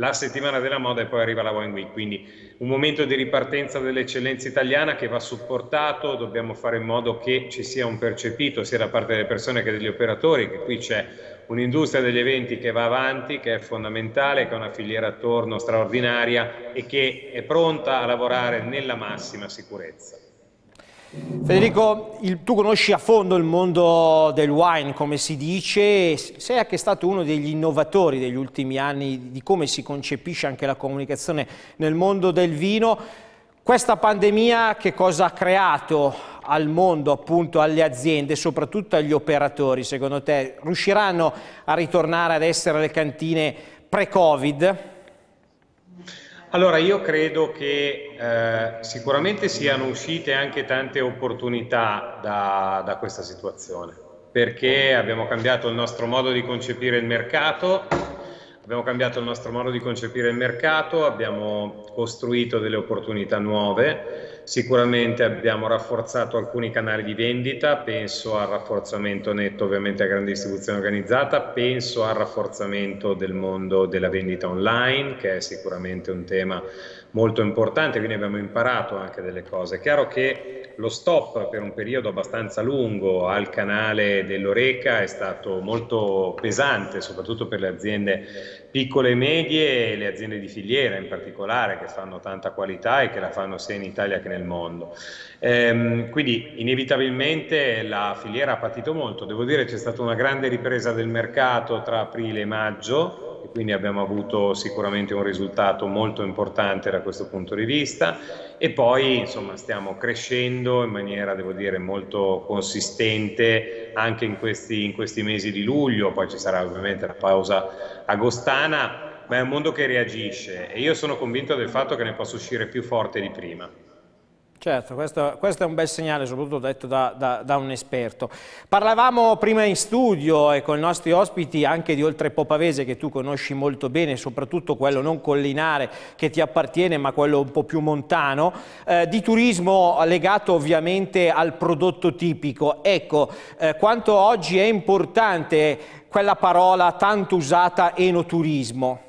S6: la settimana della moda e poi arriva la Wine Week, quindi un momento di ripartenza dell'eccellenza italiana che va supportato, dobbiamo fare in modo che ci sia un percepito sia da parte delle persone che degli operatori, che qui c'è un'industria degli eventi che va avanti, che è fondamentale, che ha una filiera attorno straordinaria e che è pronta a lavorare nella massima sicurezza.
S1: Federico, il, tu conosci a fondo il mondo del wine, come si dice, sei anche stato uno degli innovatori degli ultimi anni di come si concepisce anche la comunicazione nel mondo del vino. Questa pandemia che cosa ha creato al mondo, appunto alle aziende, soprattutto agli operatori, secondo te? Riusciranno a ritornare ad essere le cantine pre-Covid?
S6: Allora, io credo che eh, sicuramente siano uscite anche tante opportunità da, da, questa situazione, perché abbiamo cambiato il nostro modo di concepire il mercato, abbiamo cambiato il nostro modo di concepire il mercato, abbiamo costruito delle opportunità nuove, Sicuramente abbiamo rafforzato alcuni canali di vendita, penso al rafforzamento netto ovviamente a grande distribuzione organizzata, penso al rafforzamento del mondo della vendita online, che è sicuramente un tema molto importante, quindi abbiamo imparato anche delle cose. È chiaro che lo stop per un periodo abbastanza lungo al canale dell'Oreca è stato molto pesante, soprattutto per le aziende piccole e medie e le aziende di filiera in particolare, che fanno tanta qualità e che la fanno sia in Italia che nel mondo. Ehm, quindi inevitabilmente la filiera ha patito molto. Devo dire che c'è stata una grande ripresa del mercato tra aprile e maggio quindi abbiamo avuto sicuramente un risultato molto importante da questo punto di vista e poi insomma stiamo crescendo in maniera devo dire molto consistente anche in questi, in questi mesi di luglio, poi ci sarà ovviamente la pausa agostana, ma è un mondo che reagisce e io sono convinto del fatto che ne possa uscire più forte di prima.
S1: Certo, questo, questo, è un bel segnale, soprattutto detto da, da, da, un esperto. Parlavamo prima in studio e con i nostri ospiti anche di Oltre Popavese che tu conosci molto bene, soprattutto quello non collinare che ti appartiene ma quello un po' più montano, eh, di turismo legato ovviamente al prodotto tipico. Ecco, eh, quanto oggi è importante quella parola tanto usata enoturismo.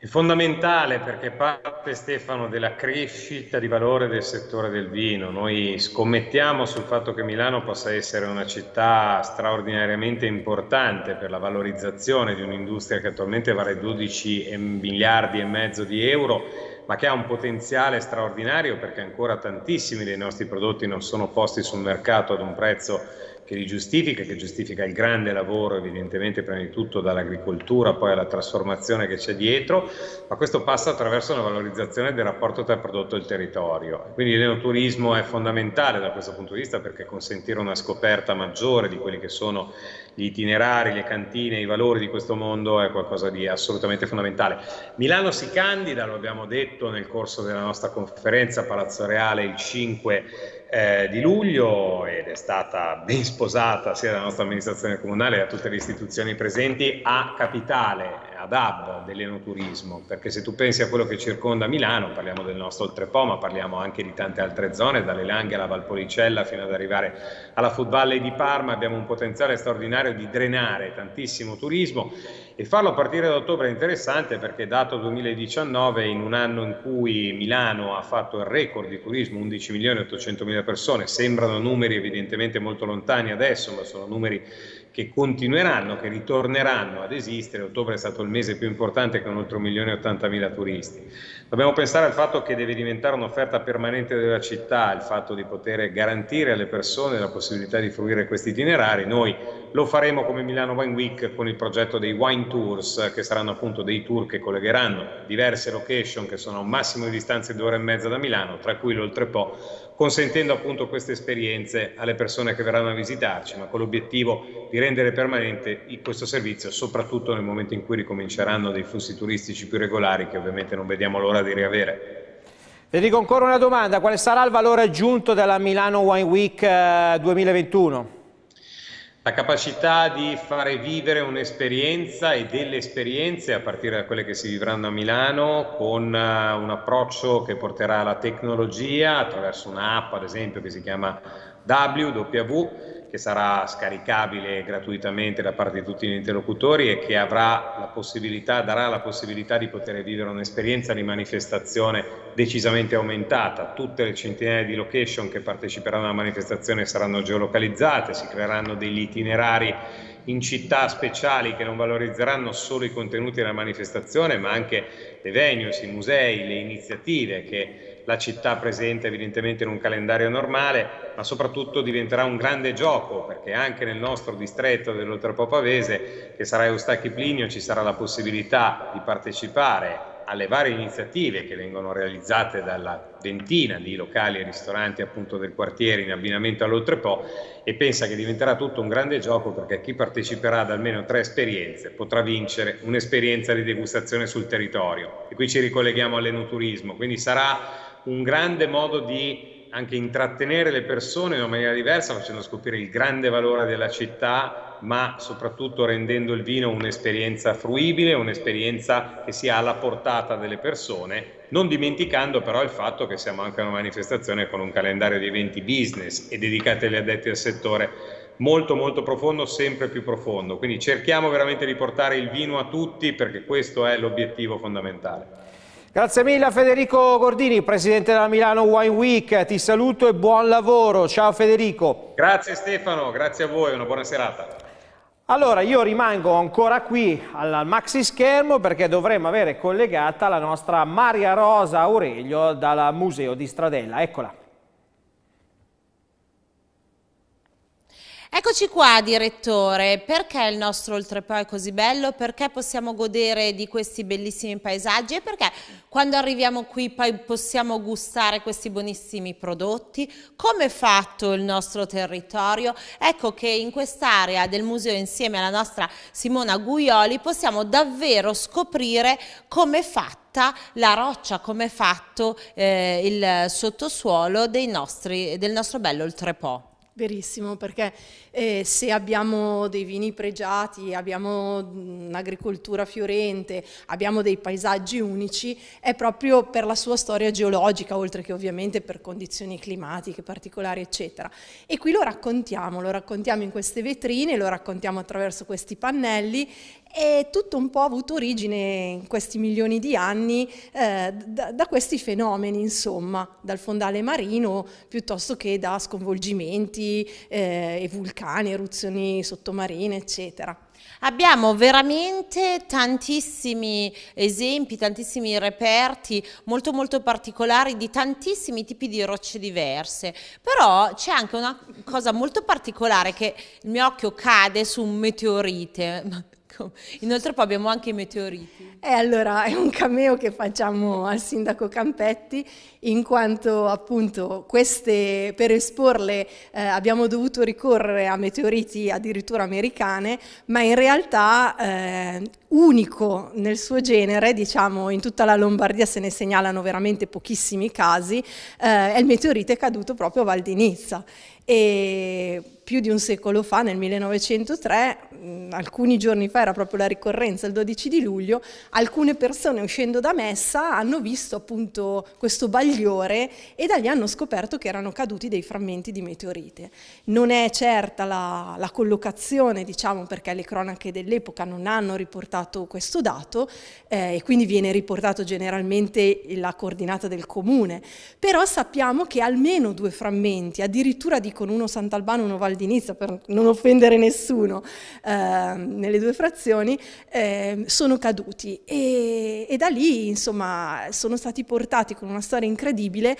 S6: È fondamentale perché parte Stefano della crescita di valore del settore del vino. Noi scommettiamo sul fatto che Milano possa essere una città straordinariamente importante per la valorizzazione di un'industria che attualmente vale 12 miliardi e mezzo di euro, ma che ha un potenziale straordinario perché ancora tantissimi dei nostri prodotti non sono posti sul mercato ad un prezzo che li giustifica, che giustifica il grande lavoro evidentemente prima di tutto dall'agricoltura, poi alla trasformazione che c'è dietro, ma questo passa attraverso una valorizzazione del rapporto tra prodotto e il territorio. Quindi l'enoturismo è fondamentale da questo punto di vista perché consentire una scoperta maggiore di quelli che sono gli itinerari, le cantine, i valori di questo mondo è qualcosa di assolutamente fondamentale. Milano si candida, lo abbiamo detto nel corso della nostra conferenza Palazzo Reale il 5 eh, di luglio ed è stata ben sposata sia dalla nostra amministrazione comunale che da tutte le istituzioni presenti a capitale, ad hub dell'enoturismo, perché se tu pensi a quello che circonda Milano, parliamo del nostro Oltrepo, ma parliamo anche di tante altre zone, dalle Langhe alla Valpolicella fino ad arrivare alla Food Valley di Parma, abbiamo un potenziale straordinario di drenare tantissimo turismo e farlo partire da ottobre è interessante perché dato 2019, in un anno in cui Milano ha fatto il record di turismo, 11 milioni e 800 mila persone, sembrano numeri evidentemente molto lontani adesso, ma sono numeri che continueranno, che ritorneranno ad esistere. Ottobre è stato il mese più importante con oltre 1.080.000 turisti. Dobbiamo pensare al fatto che deve diventare un'offerta permanente della città, il fatto di poter garantire alle persone la possibilità di fruire questi itinerari. Noi lo faremo come Milano Wine Week con il progetto dei Wine Tours, che saranno appunto dei tour che collegheranno diverse location che sono a un massimo di distanza di due ore e mezza da Milano, tra cui l'Oltrepo, consentendo appunto queste esperienze alle persone che verranno a visitarci, ma con l'obiettivo di rendere permanente questo servizio, soprattutto nel momento in cui ricominceranno dei flussi turistici più regolari che ovviamente non vediamo l'ora di riavere.
S1: Le dico ancora una domanda, quale sarà il valore aggiunto della Milano Wine Week 2021? Eh,
S6: la capacità di fare vivere un'esperienza e delle esperienze a partire da quelle che si vivranno a Milano con eh, un approccio che porterà alla tecnologia attraverso un'app ad esempio che si chiama W, che sarà scaricabile gratuitamente da parte di tutti gli interlocutori e che la darà la possibilità di poter vivere un'esperienza di manifestazione decisamente aumentata. Tutte le centinaia di location che parteciperanno alla manifestazione saranno geolocalizzate, si creeranno degli itinerari in città speciali che non valorizzeranno solo i contenuti della manifestazione, ma anche le venues, i musei, le iniziative che la città presente evidentemente in un calendario normale, ma soprattutto diventerà un grande gioco, perché anche nel nostro distretto dell'Oltrepo Pavese, che sarà Eustachi Plinio, ci sarà la possibilità di partecipare alle varie iniziative che vengono realizzate dalla ventina di locali e ristoranti appunto del quartiere in abbinamento all'Oltrepo e pensa che diventerà tutto un grande gioco perché chi parteciperà ad almeno tre esperienze potrà vincere un'esperienza di degustazione sul territorio. E qui ci ricolleghiamo all'enoturismo, quindi sarà un grande modo di anche intrattenere le persone in una maniera diversa, facendo scoprire il grande valore della città, ma soprattutto rendendo il vino un'esperienza fruibile, un'esperienza che sia alla portata delle persone, non dimenticando però il fatto che siamo anche una manifestazione con un calendario di eventi business e dedicati agli addetti al settore molto molto profondo, sempre più profondo. Quindi cerchiamo veramente di portare il vino a tutti perché questo è l'obiettivo
S1: fondamentale. Grazie mille Federico Gordini, presidente della Milano Wine Week, ti saluto e buon lavoro, ciao Federico.
S6: Grazie Stefano, grazie a voi, una buona serata.
S1: Allora io rimango ancora qui al maxi schermo perché dovremmo avere collegata la nostra Maria Rosa Aurelio dal Museo di Stradella, eccola.
S2: Eccoci qua direttore, perché il nostro Oltrepò è così bello? Perché possiamo godere di questi bellissimi paesaggi e perché quando arriviamo qui poi possiamo gustare questi buonissimi prodotti? Come è fatto il nostro territorio? Ecco che in quest'area del museo insieme alla nostra Simona Guioli possiamo davvero scoprire come è fatto la roccia, come è fatto eh, il sottosuolo nostri, del nostro bello Oltrepò.
S4: Verissimo, perché eh, se abbiamo dei vini pregiati, abbiamo un'agricoltura fiorente, abbiamo dei paesaggi unici, è proprio per la sua storia geologica, oltre che ovviamente per condizioni climatiche particolari, eccetera. E qui lo raccontiamo, lo raccontiamo in queste vetrine, lo raccontiamo attraverso questi pannelli e tutto un po' ha avuto origine in questi milioni di anni eh, da, da, questi fenomeni, insomma, dal fondale marino piuttosto che da sconvolgimenti eh, e vulcani, eruzioni sottomarine, eccetera. Abbiamo veramente tantissimi esempi,
S2: tantissimi reperti molto molto particolari di tantissimi tipi di rocce diverse, però c'è anche una cosa molto particolare che il mio occhio cade su un meteorite, Ecco. Inoltre poi abbiamo anche i meteoriti.
S4: E allora è un cameo che facciamo al sindaco Campetti in quanto appunto queste per esporle eh, abbiamo dovuto ricorrere a meteoriti addirittura americane, ma in realtà eh, unico nel suo genere, diciamo in tutta la Lombardia se ne segnalano veramente pochissimi casi, eh, è il meteorite caduto proprio a Val di Nizza e più di un secolo fa, nel 1903, alcuni giorni fa era proprio la ricorrenza, il 12 di luglio, alcune persone uscendo da messa hanno visto appunto questo bagliore e da lì hanno scoperto che erano caduti dei frammenti di meteorite. Non è certa la, la collocazione, diciamo, perché le cronache dell'epoca non hanno riportato questo dato eh, e quindi viene riportato generalmente la coordinata del comune, però sappiamo che almeno due frammenti, addirittura dicono uno Sant'Albano e uno Valdinizza, per non offendere nessuno, eh, nelle due frazioni, eh, sono caduti e, e da lì insomma sono stati portati con una storia incredibile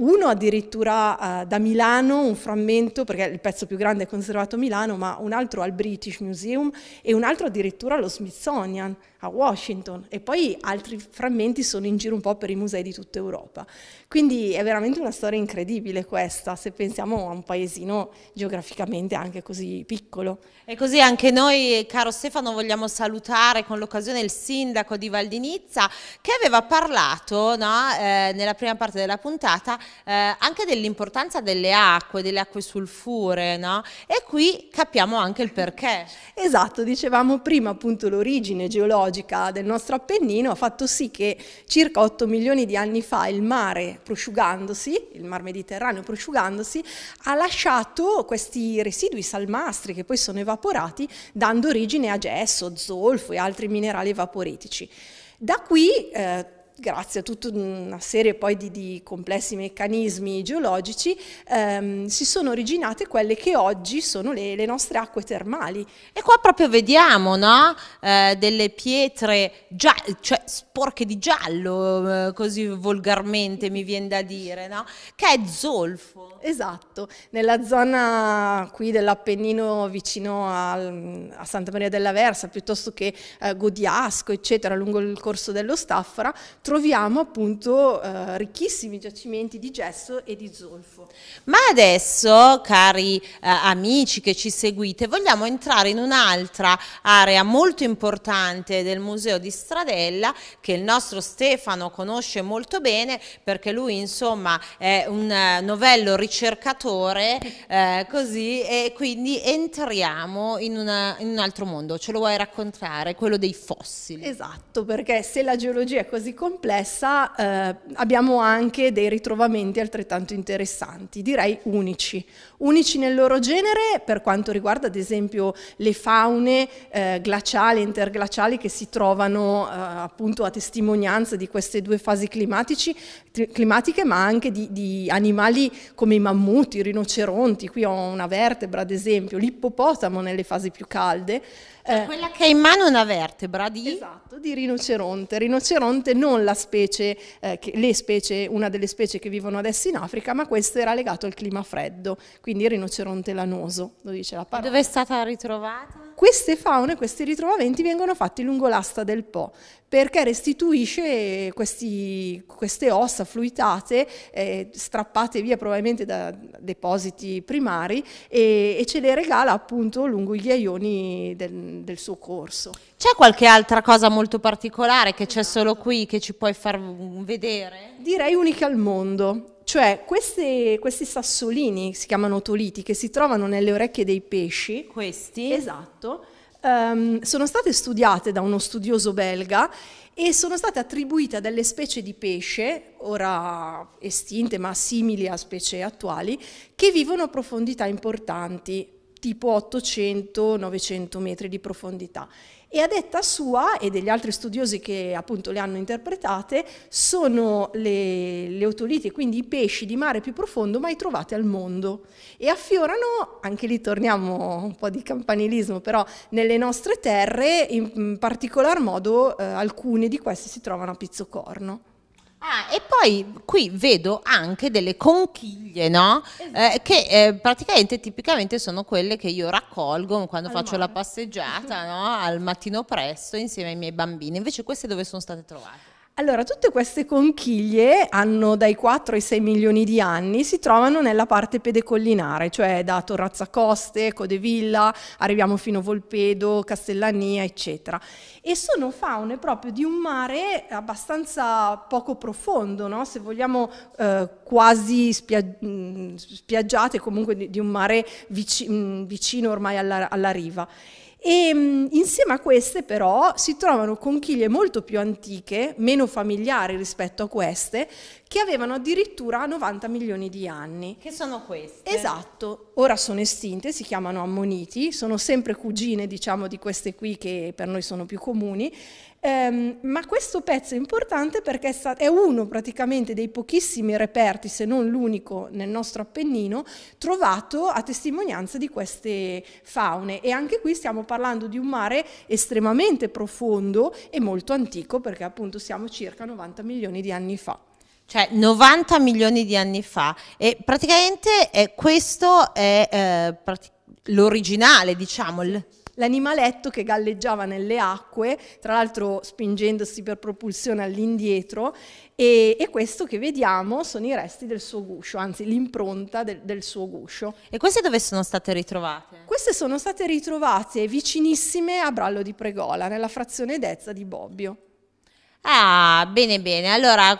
S4: uno addirittura uh, da Milano, un frammento, perché il pezzo più grande è conservato a Milano, ma un altro al British Museum e un altro addirittura allo Smithsonian a Washington e poi altri frammenti sono in giro un po' per i musei di tutta Europa. Quindi è veramente una storia incredibile questa, se pensiamo a un paesino geograficamente anche così piccolo. E così anche
S2: noi, caro Stefano, vogliamo salutare con l'occasione il sindaco di Valdinizza che aveva parlato no, eh, nella prima parte della puntata eh, anche dell'importanza delle acque, delle acque sulfure, no? e qui capiamo anche il perché.
S4: Esatto, dicevamo prima appunto l'origine geologica del nostro Appennino ha fatto sì che circa 8 milioni di anni fa il mare prosciugandosi, il mar Mediterraneo prosciugandosi, ha lasciato questi residui salmastri che poi sono evaporati dando origine a gesso, zolfo e altri minerali evaporetici. Da qui eh, grazie a tutta una serie poi di, di complessi meccanismi geologici, ehm, si sono originate quelle che oggi sono le, le, nostre acque termali.
S2: E qua proprio vediamo no? eh, delle pietre cioè sporche
S4: di giallo, eh, così volgarmente mi viene da dire, no? che è zolfo. Esatto, nella zona qui dell'Appennino vicino a, a, Santa Maria della Versa, piuttosto che eh, Godiasco, eccetera, lungo il corso dello Staffora, troviamo appunto eh, ricchissimi giacimenti di gesso e di zolfo.
S2: Ma adesso, cari eh, amici che ci seguite, vogliamo entrare in un'altra area molto importante del museo di Stradella che il nostro Stefano conosce molto bene perché lui insomma è un eh, novello ricercatore eh, così e quindi entriamo in, una, in un altro mondo, ce lo vuoi raccontare, quello dei fossili. Esatto,
S4: perché se la geologia è così complessa complessa eh, abbiamo anche dei ritrovamenti altrettanto interessanti, direi unici. Unici nel loro genere per quanto riguarda ad esempio le faune eh, glaciali e interglaciali che si trovano eh, appunto a testimonianza di queste due fasi climatiche, ma anche di, di animali come i mammuti, i rinoceronti, qui ho una vertebra ad esempio, l'ippopotamo nelle fasi più calde. Cioè, eh, quella che è in mano una vertebra di... Esatto, di rinoceronte. Rinoceronte non la specie, eh, che, specie, una delle specie che vivono adesso in Africa, ma questo era legato al clima freddo, quindi il rinoceronte lanoso, lo dice la parola. Dove è stata ritrovata? Queste faune, questi ritrovamenti vengono fatti lungo l'asta del Po, perché restituisce questi, queste ossa fluitate eh, strappate via probabilmente da depositi primari e, e, ce le regala appunto lungo gli aioni del, del suo corso.
S2: C'è qualche altra cosa molto particolare che c'è solo qui
S4: che ci puoi far vedere? Direi unica al mondo cioè questi, questi, sassolini si chiamano toliti che si trovano nelle orecchie dei pesci. Questi? Esatto um, sono state studiate da uno studioso belga e sono state attribuite a delle specie di pesce, ora estinte ma simili a specie attuali, che vivono a profondità importanti tipo 800-900 metri di profondità. E a detta sua e degli altri studiosi che appunto le hanno interpretate, sono le, le otoliti, quindi i pesci di mare più profondo mai trovati al mondo. E affiorano, anche lì torniamo un po' di campanilismo, però nelle nostre terre, in, particolar modo eh, alcune di queste si trovano a Pizzocorno.
S2: Ah, e poi qui vedo anche delle conchiglie, no? Esatto. Eh, che eh, praticamente tipicamente sono quelle che io raccolgo quando al faccio mare. la passeggiata, no? Al mattino presto insieme ai miei bambini. Invece queste dove sono state trovate?
S4: Allora, tutte queste conchiglie hanno dai 4 ai 6 milioni di anni, si trovano nella parte pedecollinare, cioè da Torrazzacoste, Codevilla, arriviamo fino a Volpedo, Castellania, eccetera. E sono faune proprio di un mare abbastanza poco profondo, no? se vogliamo eh, quasi mm, spiaggiate, comunque di, un mare vicino, mm, vicino ormai alla, alla riva. E mm, insieme a queste però si trovano conchiglie molto più antiche, meno familiari rispetto a queste, che avevano addirittura 90 milioni di anni. Che sono queste? Esatto, ora sono estinte, si chiamano ammoniti, sono sempre cugine diciamo di queste qui che per noi sono più comuni Ehm, ma questo pezzo è importante perché è uno praticamente dei pochissimi reperti, se non l'unico nel nostro Appennino, trovato a testimonianza di queste faune. E anche qui stiamo parlando di un mare estremamente profondo e molto antico perché appunto siamo circa 90 milioni di anni fa
S2: cioè 90 milioni di anni fa e praticamente
S4: eh, questo è eh, l'originale diciamo l'animaletto che galleggiava nelle acque, tra l'altro spingendosi per propulsione all'indietro, e, e, questo che vediamo sono i resti del suo guscio, anzi l'impronta del, del suo guscio.
S2: E queste dove sono state ritrovate?
S4: Queste sono state ritrovate vicinissime a Brallo di Pregola, nella frazione d'Ezza di Bobbio.
S2: Ah, bene, bene. Allora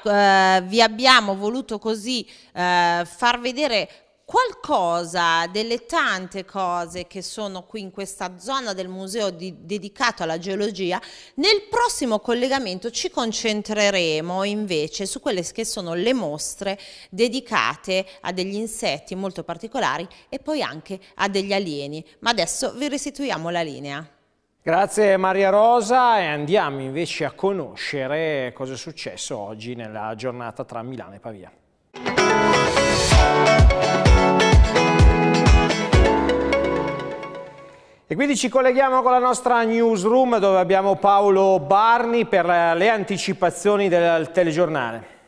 S2: eh, vi abbiamo voluto così eh, far vedere qualcosa delle tante cose che sono qui in questa zona del museo di, dedicato alla geologia. Nel prossimo collegamento ci concentreremo invece su quelle che sono le mostre dedicate a degli insetti molto particolari e poi anche a degli alieni. Ma adesso vi restituiamo la linea.
S1: Grazie Maria Rosa e andiamo invece a conoscere cosa è successo oggi nella giornata tra Milano e Pavia. E quindi ci colleghiamo con la nostra newsroom dove abbiamo Paolo Barni per eh, le anticipazioni
S5: del telegiornale.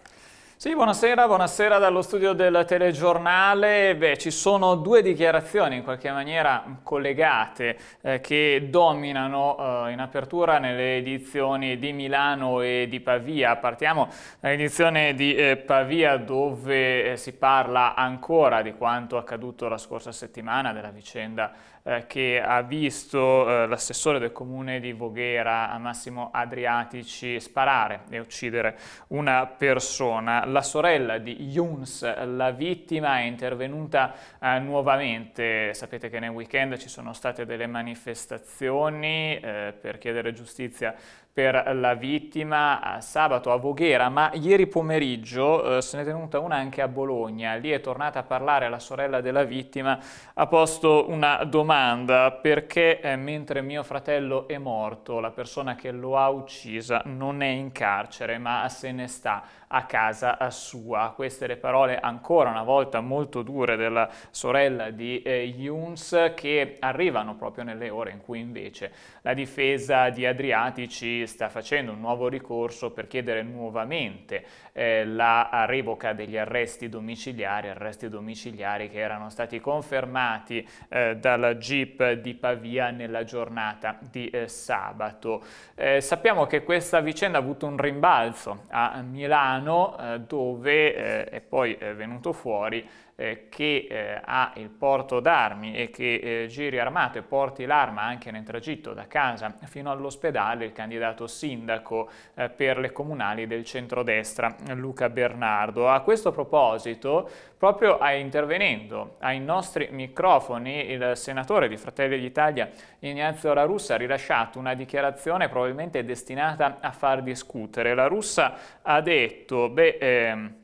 S5: Sì, buonasera, buonasera dallo studio del telegiornale. Beh, ci sono due dichiarazioni in qualche maniera collegate eh, che dominano eh, in apertura nelle edizioni di Milano e di Pavia. Partiamo dall'edizione di eh, Pavia dove eh, si parla ancora di quanto accaduto la scorsa settimana della vicenda eh, che ha visto eh, l'assessore del comune di Voghera, Massimo Adriatici, sparare e uccidere una persona. La sorella di Juns, la vittima, è intervenuta eh, nuovamente. Sapete che nel weekend ci sono state delle manifestazioni eh, per chiedere giustizia per la vittima a sabato a Voghera, ma ieri pomeriggio eh, se ne è tenuta una anche a Bologna. Lì è tornata a parlare la sorella della vittima, ha posto una domanda perché eh, mentre mio fratello è morto, la persona che lo ha uccisa non è in carcere, ma se ne sta a casa a sua. Queste le parole ancora una volta molto dure della sorella di eh, Yuns che arrivano proprio nelle ore in cui invece la difesa di Adriatici sta facendo un nuovo ricorso per chiedere nuovamente eh, la revoca degli arresti domiciliari, arresti domiciliari che erano stati confermati eh, dalla GIP di Pavia nella giornata di eh, sabato. Eh, sappiamo che questa vicenda ha avuto un rimbalzo a Milano eh, dove eh, è poi venuto fuori eh, che eh, ha il porto d'armi e che eh, giri armato e porti l'arma anche nel tragitto da casa fino all'ospedale, il candidato candidato sindaco eh, per le comunali del centrodestra, Luca Bernardo. A questo proposito, proprio intervenendo ai nostri microfoni, il senatore di Fratelli d'Italia, Ignazio La Russa, ha rilasciato una dichiarazione probabilmente destinata a far discutere. La Russa ha detto, beh... Ehm,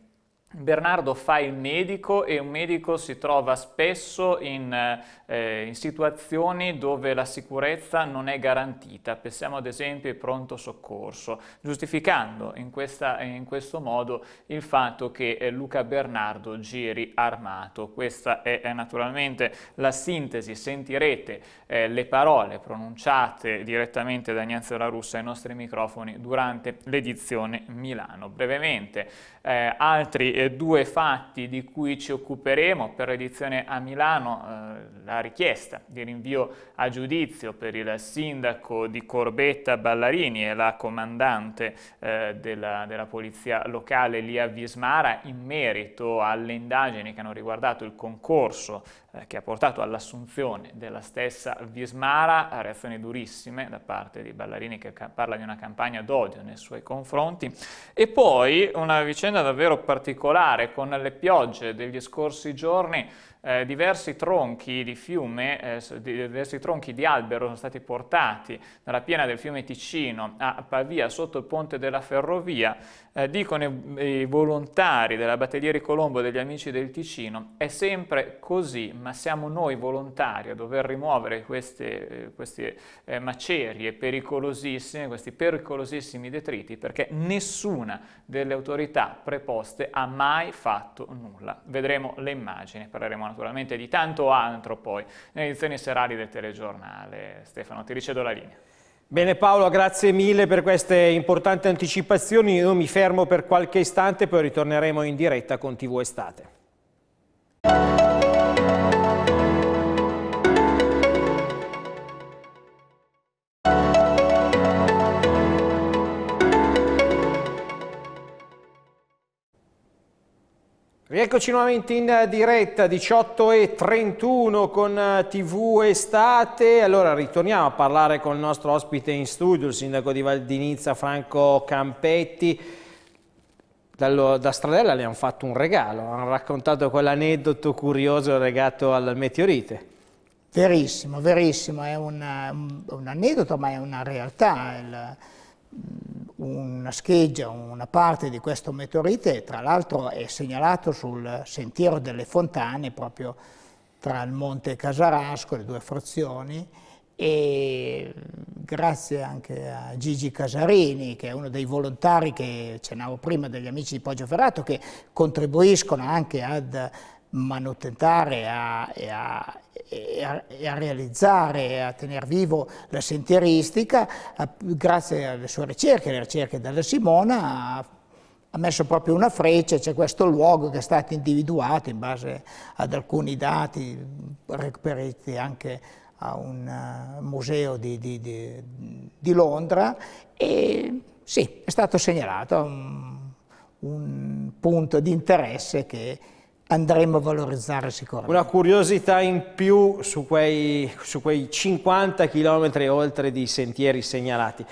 S5: Bernardo fa il medico e un medico si trova spesso in, eh, in, situazioni dove la sicurezza non è garantita, pensiamo ad esempio al pronto soccorso, giustificando in, questa, in questo modo il fatto che eh, Luca Bernardo giri armato. Questa è, è naturalmente la sintesi, sentirete eh, le parole pronunciate direttamente da Ignazio La Russa ai nostri microfoni durante l'edizione Milano. Brevemente, eh, altri due fatti di cui ci occuperemo per l'edizione a Milano, eh, la richiesta di rinvio a giudizio per il sindaco di Corbetta Ballarini e la comandante eh, della, della, polizia locale Lia Vismara in merito alle indagini che hanno riguardato il concorso eh, che ha portato all'assunzione della stessa Vismara a reazioni durissime da parte di Ballarini che parla di una campagna d'odio nei suoi confronti e poi una vicenda davvero particolare con le piogge degli scorsi giorni eh, diversi tronchi di fiume, eh, diversi tronchi di albero sono stati portati dalla piena del fiume Ticino a Pavia sotto il ponte della ferrovia eh, dicono i, i volontari della Battellieri Colombo degli Amici del Ticino, è sempre così, ma siamo noi volontari a dover rimuovere queste, eh, queste eh, macerie pericolosissime, questi pericolosissimi detriti, perché nessuna delle autorità preposte ha mai fatto nulla. Vedremo le immagini, parleremo naturalmente di tanto altro poi nelle edizioni serali del telegiornale. Stefano, ti ricedo la linea.
S1: Bene Paolo, grazie mille per queste importanti anticipazioni. Io mi fermo per qualche istante, poi ritorneremo in diretta con TV Estate. Rieccoci nuovamente in diretta 18 e 31 con eh, TV Estate. Allora ritorniamo a parlare con il nostro ospite in studio, il sindaco di Valdinizza Franco Campetti. Dallo, da Stradella le hanno fatto un regalo, hanno raccontato quell'aneddoto curioso legato al meteorite.
S3: Verissimo, verissimo, è un, eh, un, un aneddoto ma è una realtà. Il, una scheggia, una parte di questo meteorite, tra l'altro è segnalato sul sentiero delle fontane, proprio tra il monte Casarasco, le due frazioni, e grazie anche a Gigi Casarini, che è uno dei volontari che cenavo prima degli amici di Poggio Ferrato, che contribuiscono anche ad manutentare a, e, a, e, a, e a, realizzare e a tenere vivo la sentieristica, grazie alle sue ricerche, le ricerche della Simona, ha, ha messo proprio una freccia, c'è questo luogo che è stato individuato in base ad alcuni dati recuperati anche a un eh, museo di, di, di, di Londra e sì, è stato segnalato un, un punto di interesse che andremo a valorizzare sicuramente.
S1: Una curiosità in più su quei, su quei 50 km e oltre di sentieri segnalati.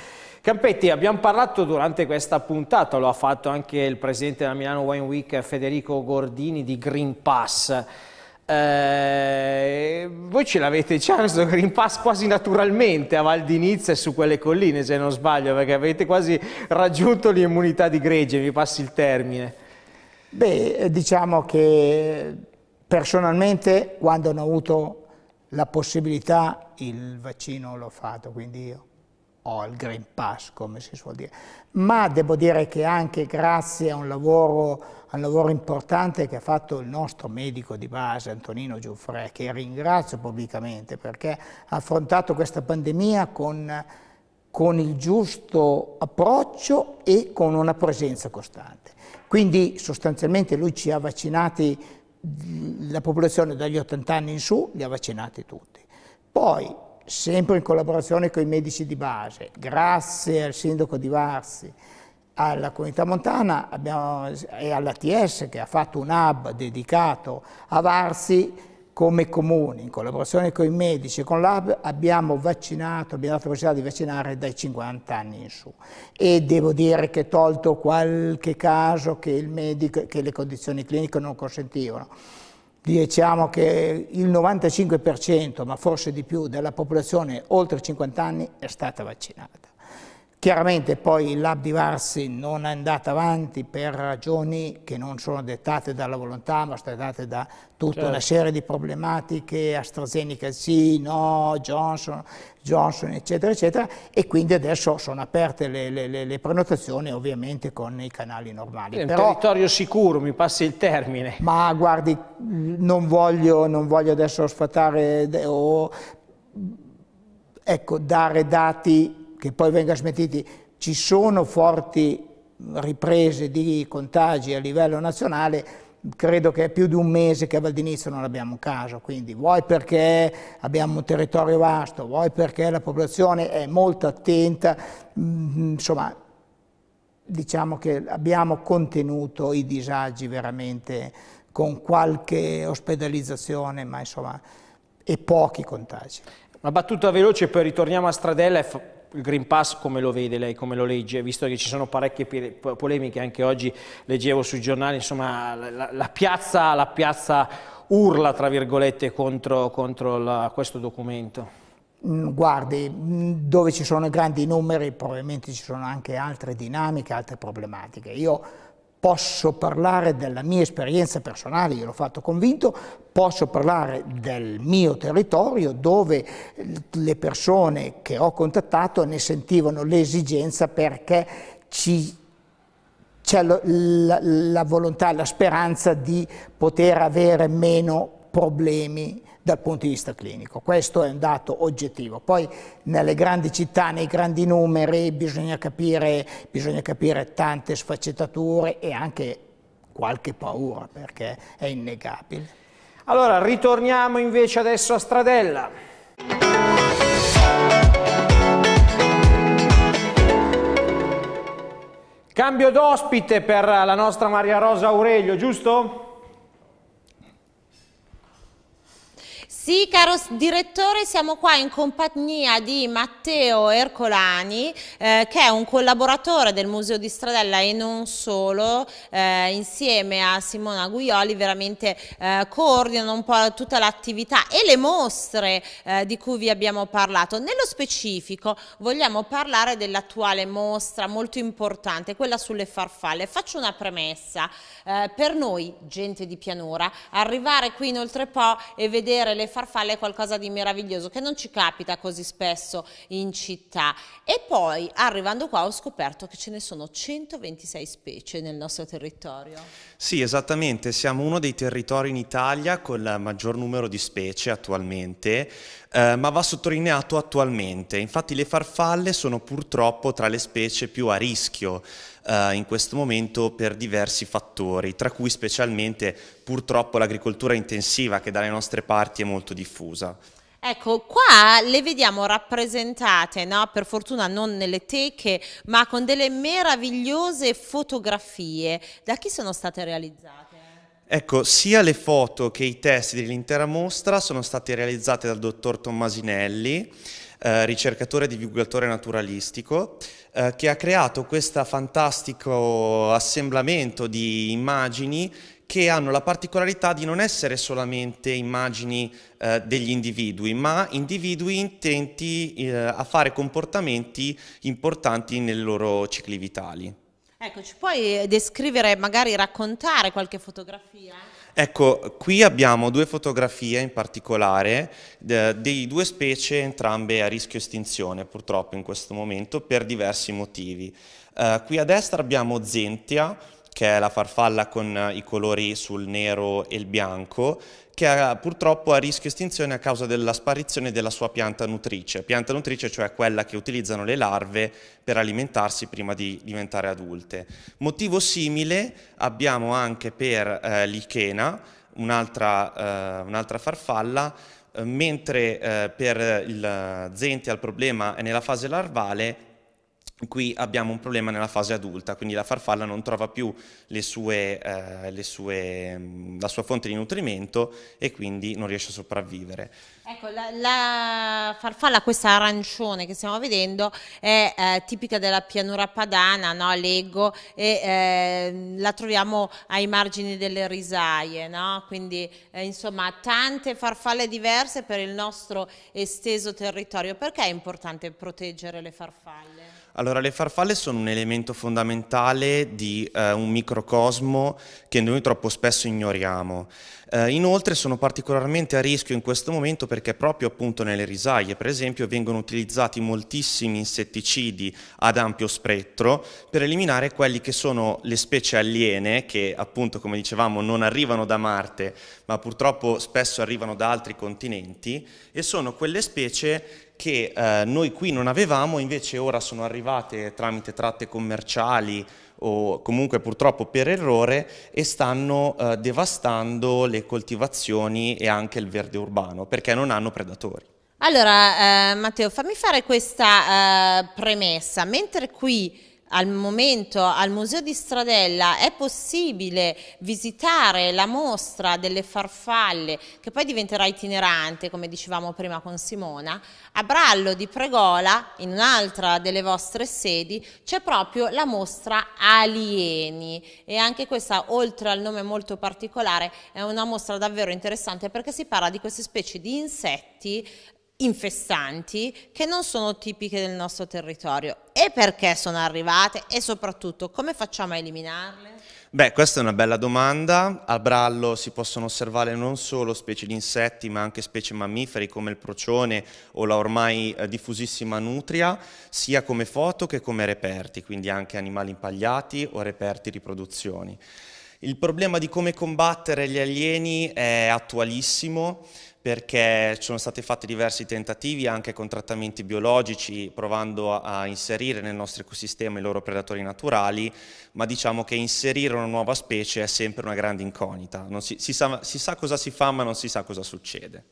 S1: Campetti, abbiamo parlato durante questa puntata, lo ha fatto anche il presidente della Milano Wine Week Federico Gordini di Green Pass. Eh, voi ce l'avete chance Green Pass quasi naturalmente a Val di Nizza e su quelle colline se non sbaglio perché avete quasi raggiunto l'immunità di gregge, mi passi il termine.
S3: Beh, diciamo che personalmente quando hanno avuto la possibilità il vaccino l'ho fatto, quindi io ho il Green Pass, come si suol dire. Ma devo dire che anche grazie a un lavoro, a un lavoro importante che ha fatto il nostro medico di base, Antonino Giuffre, che ringrazio pubblicamente perché ha affrontato questa pandemia con con il giusto approccio e con una presenza costante. Quindi sostanzialmente lui ci ha vaccinati, la popolazione dagli 80 anni in su, li ha vaccinati tutti. Poi, sempre in collaborazione con i medici di base, grazie al sindaco di Varsi, alla comunità montana abbiamo, e all'ATS che ha fatto un hub dedicato a Varsi, come comuni, in collaborazione con i medici e con l'AB, abbiamo vaccinato, abbiamo dato la possibilità di vaccinare dai 50 anni in su. E devo dire che tolto qualche caso che, medico, che le condizioni cliniche non consentivano, diciamo che il 95%, ma forse di più, della popolazione oltre 50 anni è stata vaccinata. Chiaramente poi l'Hub di Varsi non è andata avanti per ragioni che non sono dettate dalla volontà, ma sono dettate da tutta certo. una serie di problematiche, AstraZeneca sì, no, Johnson, Johnson, eccetera, eccetera, e quindi adesso sono aperte le, le, le prenotazioni ovviamente con i canali normali. È un Però,
S1: territorio sicuro, mi passi il termine.
S3: Ma guardi, non voglio, non voglio adesso sfatare o ecco, dare dati che poi venga smentiti. Ci sono forti riprese di contagi a livello nazionale, credo che è più di un mese che a Valdinizio non abbiamo un caso, quindi vuoi perché abbiamo un territorio vasto, vuoi perché la popolazione è molto attenta, mm, insomma diciamo che abbiamo contenuto i disagi veramente con qualche ospedalizzazione, ma insomma e pochi contagi. Una battuta veloce, poi ritorniamo a
S1: Stradella e il Green Pass come lo vede lei, come lo legge, visto che ci sono parecchie polemiche, anche oggi leggevo sui giornali, insomma la, la, piazza, la piazza, urla tra virgolette contro, contro la, questo documento.
S3: Mm, guardi, mm, dove ci sono grandi numeri probabilmente ci sono anche altre dinamiche, altre problematiche. Io posso parlare della mia esperienza personale, io l'ho fatto convinto, posso parlare del mio territorio dove le persone che ho contattato ne sentivano l'esigenza perché ci c'è la, la, volontà, la speranza di poter avere meno problemi dal punto di vista clinico. Questo è un dato oggettivo. Poi nelle grandi città, nei grandi numeri, bisogna capire, bisogna capire tante sfaccettature e anche qualche paura, perché è innegabile. Allora, ritorniamo
S1: invece adesso a Stradella. Cambio d'ospite per la nostra Maria Rosa Aurelio, giusto?
S2: Sì, caro direttore, siamo qua in compagnia di Matteo Ercolani, eh, che è un collaboratore del Museo di Stradella e non solo, eh, insieme a Simona Guioli, veramente eh, coordinano un po' tutta l'attività e le mostre eh, di cui vi abbiamo parlato. Nello specifico vogliamo parlare dell'attuale mostra molto importante, quella sulle farfalle. Faccio una premessa, eh, per noi, gente di pianura, arrivare qui in Oltrepo e vedere le farfalle farfalle è qualcosa di meraviglioso che non ci capita così spesso in città. E poi arrivando qua ho scoperto che ce ne sono 126 specie nel nostro territorio.
S7: Sì, esattamente, siamo uno dei territori in Italia con il maggior numero di specie attualmente, eh, ma va sottolineato attualmente. Infatti le farfalle sono purtroppo tra le specie più a rischio eh, in questo momento per diversi fattori, tra cui specialmente purtroppo l'agricoltura intensiva che dalle nostre parti è molto diffusa.
S2: Ecco, qua le vediamo rappresentate, no? per fortuna non nelle teche, ma con delle meravigliose fotografie. Da chi sono state realizzate?
S7: Ecco, sia le foto che i testi dell'intera mostra sono stati realizzati dal dottor Tommasinelli, eh, ricercatore e divulgatore naturalistico, eh, che ha creato questo fantastico assemblamento di immagini che hanno la particolarità di non essere solamente immagini eh, degli individui, ma individui intenti eh, a fare comportamenti importanti nei loro cicli vitali.
S2: Ecco, ci puoi descrivere, magari raccontare qualche fotografia?
S7: Ecco, qui abbiamo due fotografie in particolare di due specie entrambe a rischio estinzione purtroppo in questo momento per diversi motivi. Eh, qui a destra abbiamo Zentia, che è la farfalla con i colori sul nero e il bianco, che era purtroppo a rischio estinzione a causa della sparizione della sua pianta nutrice, pianta nutrice cioè quella che utilizzano le larve per alimentarsi prima di diventare adulte. Motivo simile abbiamo anche per eh, l'ichena, un'altra eh, un farfalla, eh, mentre eh, per il eh, zente il problema è nella fase larvale, qui abbiamo un problema nella fase adulta, quindi la farfalla non trova più sue, eh, sue, mm, la sua fonte di nutrimento e quindi non riesce a sopravvivere.
S2: Ecco, la, la farfalla, questa arancione che stiamo vedendo, è eh, tipica della pianura padana, no? Leggo, e eh, la troviamo ai margini delle risaie, no? Quindi, eh, insomma, tante farfalle diverse per il nostro esteso territorio. Perché è importante proteggere le farfalle?
S7: Allora, le farfalle sono un elemento fondamentale di eh, un microcosmo che noi troppo spesso ignoriamo. Eh, inoltre sono particolarmente a rischio in questo momento perché proprio appunto nelle risaie, per esempio, vengono utilizzati moltissimi insetticidi ad ampio spettro per eliminare quelli che sono le specie aliene che appunto, come dicevamo, non arrivano da Marte, ma purtroppo spesso arrivano da altri continenti e sono quelle specie che eh, noi qui non avevamo, invece ora sono arrivate tramite tratte commerciali o comunque purtroppo per errore e stanno eh, devastando le coltivazioni e anche il verde urbano perché non hanno predatori.
S2: Allora eh, Matteo, fammi fare questa eh, premessa, mentre qui al momento al Museo di Stradella è possibile visitare la mostra delle farfalle che poi diventerà itinerante come dicevamo prima con Simona a Brallo di Pregola in un'altra delle vostre sedi c'è proprio la mostra Alieni e anche questa oltre al nome molto particolare è una mostra davvero interessante perché si parla di queste specie di insetti infestanti che non sono tipiche del nostro territorio e perché sono arrivate e soprattutto come facciamo a eliminarle?
S7: Beh, questa è una bella domanda. A Brallo si possono osservare non solo specie di insetti, ma anche specie mammiferi come il procione o la ormai eh, diffusissima nutria, sia come foto che come reperti, quindi anche animali impagliati o reperti riproduzioni. Il problema di come combattere gli alieni è attualissimo perché sono stati fatti diversi tentativi anche con trattamenti biologici provando a, a inserire nel nostro ecosistema i loro predatori naturali, ma diciamo che inserire una nuova specie è sempre una grande incognita, si, si, sa, si sa cosa si fa ma non si sa cosa succede.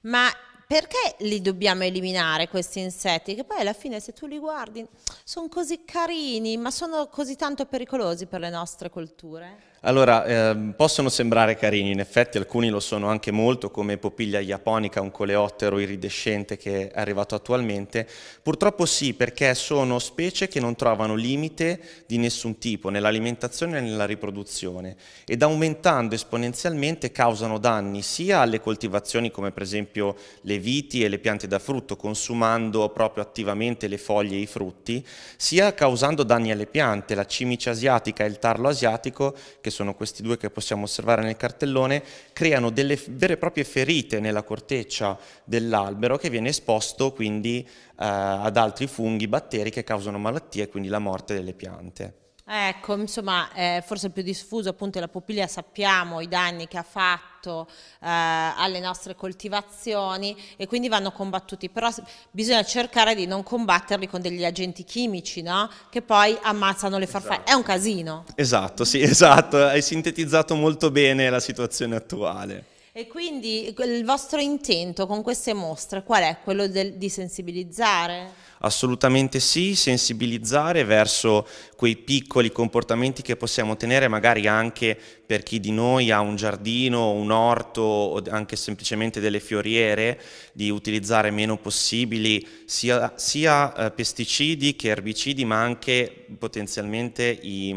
S2: Ma perché li dobbiamo eliminare questi insetti? Che poi alla fine se tu li guardi sono così carini, ma sono così tanto pericolosi per le nostre colture?
S7: Allora, eh, possono sembrare carini, in effetti alcuni lo sono anche molto, come Popiglia iaponica, un coleottero iridescente che è arrivato attualmente. Purtroppo sì, perché sono specie che non trovano limite di nessun tipo, nell'alimentazione e nella riproduzione, ed aumentando esponenzialmente causano danni sia alle coltivazioni come per esempio le viti e le piante da frutto, consumando proprio attivamente le foglie e i frutti, sia causando danni alle piante, la cimice asiatica e il tarlo asiatico, che sono questi due che possiamo osservare nel cartellone, creano delle vere e proprie ferite nella corteccia dell'albero che viene esposto quindi eh, ad altri funghi, batteri che causano malattie e quindi la morte delle piante.
S2: Ecco, insomma, eh, forse il più diffuso appunto è la pupilla, sappiamo i danni che ha fatto eh, alle nostre coltivazioni e quindi vanno combattuti, però bisogna cercare di non combatterli con degli agenti chimici, no? Che poi ammazzano le farfalle, esatto. è un esatto. casino.
S7: Esatto, sì, esatto, hai sintetizzato molto bene la situazione attuale.
S2: E quindi il vostro intento con queste mostre qual è? Quello del, di sensibilizzare?
S7: Assolutamente sì, sensibilizzare verso quei piccoli comportamenti che possiamo tenere magari anche per chi di noi ha un giardino, un orto o anche semplicemente delle fioriere, di utilizzare meno possibili sia, sia eh, pesticidi che erbicidi ma anche potenzialmente i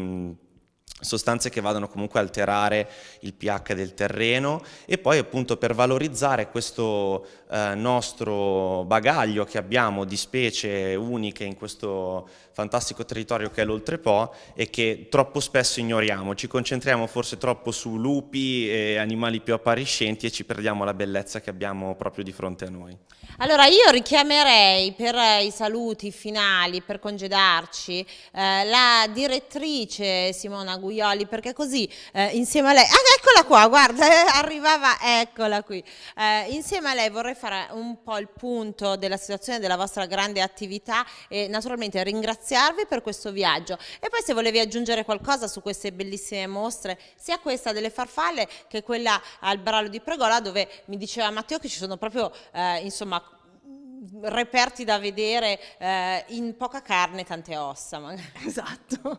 S7: sostanze che vadano comunque a alterare il pH del terreno e poi appunto per valorizzare questo eh, nostro bagaglio che abbiamo di specie uniche in questo fantastico territorio che è l'Oltrepo e che troppo spesso ignoriamo, ci concentriamo forse troppo su lupi e animali più appariscenti e ci perdiamo la bellezza che abbiamo proprio di fronte a noi.
S2: Allora io richiamerei per eh, i saluti finali, per congedarci, eh, la direttrice Simona Guglielmo Buioli perché così eh, insieme a lei, ah, eccola qua, guarda, arrivava, eccola qui, eh, insieme a lei vorrei fare un po' il punto della situazione della vostra grande attività e naturalmente ringraziarvi per questo viaggio e poi se volevi aggiungere qualcosa su queste bellissime mostre, sia questa delle farfalle che quella al Brallo di Pregola dove mi diceva Matteo che ci sono proprio eh, insomma reperti da vedere eh, in poca carne tante ossa. Magari. Esatto,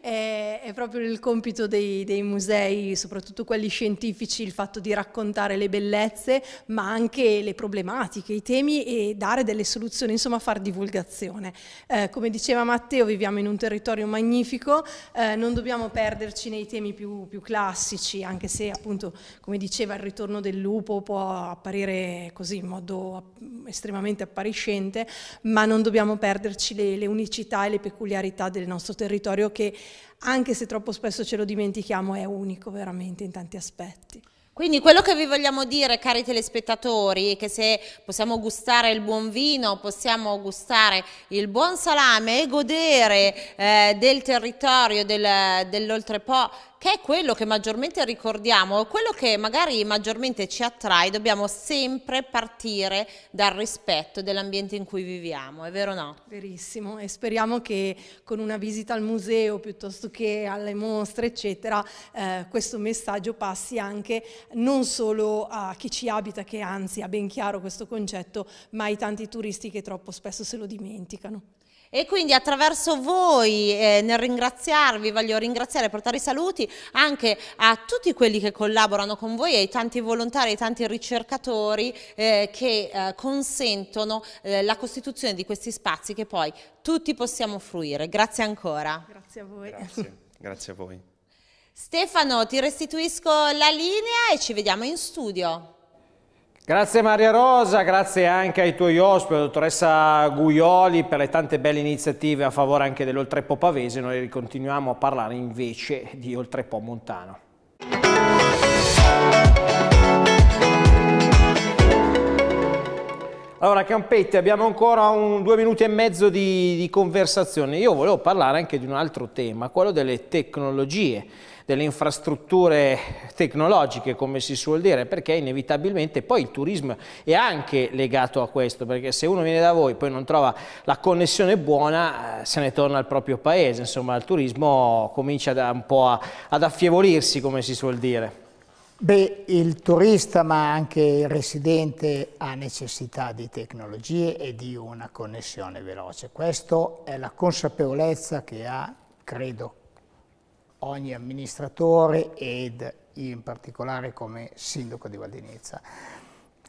S4: è, è, proprio il compito dei, dei, musei, soprattutto quelli scientifici, il fatto di raccontare le bellezze, ma anche le problematiche, i temi e dare delle soluzioni, insomma far divulgazione. Eh, come diceva Matteo, viviamo in un territorio magnifico, eh, non dobbiamo perderci nei temi più, più classici, anche se appunto, come diceva, il ritorno del lupo può apparire così in modo mm, estremamente estremamente appariscente, ma non dobbiamo perderci le, le unicità e le peculiarità del nostro territorio che anche se troppo spesso ce lo dimentichiamo è unico veramente in tanti aspetti.
S2: Quindi quello che vi vogliamo dire, cari telespettatori, è che se possiamo gustare il buon vino, possiamo gustare il buon salame e godere eh, del territorio del, dell'Oltrepo che è quello che maggiormente ricordiamo, quello che magari maggiormente ci attrae, dobbiamo sempre partire dal rispetto dell'ambiente in cui viviamo,
S4: è vero o no? Verissimo e speriamo che con una visita al museo piuttosto che alle mostre eccetera eh, questo messaggio passi anche non solo a chi ci abita che anzi ha ben chiaro questo concetto ma ai tanti turisti che troppo spesso se lo dimenticano e quindi attraverso voi eh, nel ringraziarvi voglio
S2: ringraziare e portare i saluti anche a tutti quelli che collaborano con voi e ai tanti volontari, ai tanti ricercatori eh, che eh, consentono eh, la costituzione di questi spazi che poi tutti possiamo fruire. Grazie ancora.
S4: Grazie a voi. Grazie,
S1: grazie
S7: a voi.
S2: Stefano, ti restituisco la linea e ci vediamo in studio.
S1: Grazie Maria Rosa, grazie anche ai tuoi ospiti, dottoressa Guioli, per le tante belle iniziative a favore anche dell'Oltrepo Pavese. Noi continuiamo a parlare invece di Oltrepo Montano. Allora Campetti, abbiamo ancora un, due minuti e mezzo di, di conversazione. Io volevo parlare anche di un altro tema, quello delle tecnologie delle infrastrutture tecnologiche, come si suol dire, perché inevitabilmente poi il turismo è anche legato a questo, perché se uno viene da voi e poi non trova la connessione buona, eh, se ne torna al proprio paese, insomma il turismo comincia un po' a, ad affievolirsi, come si suol dire.
S3: Beh, il turista ma anche il residente ha necessità di tecnologie e di una connessione veloce. Questa è la consapevolezza che ha, credo, ogni amministratore ed in particolare come sindaco di Valdenizia.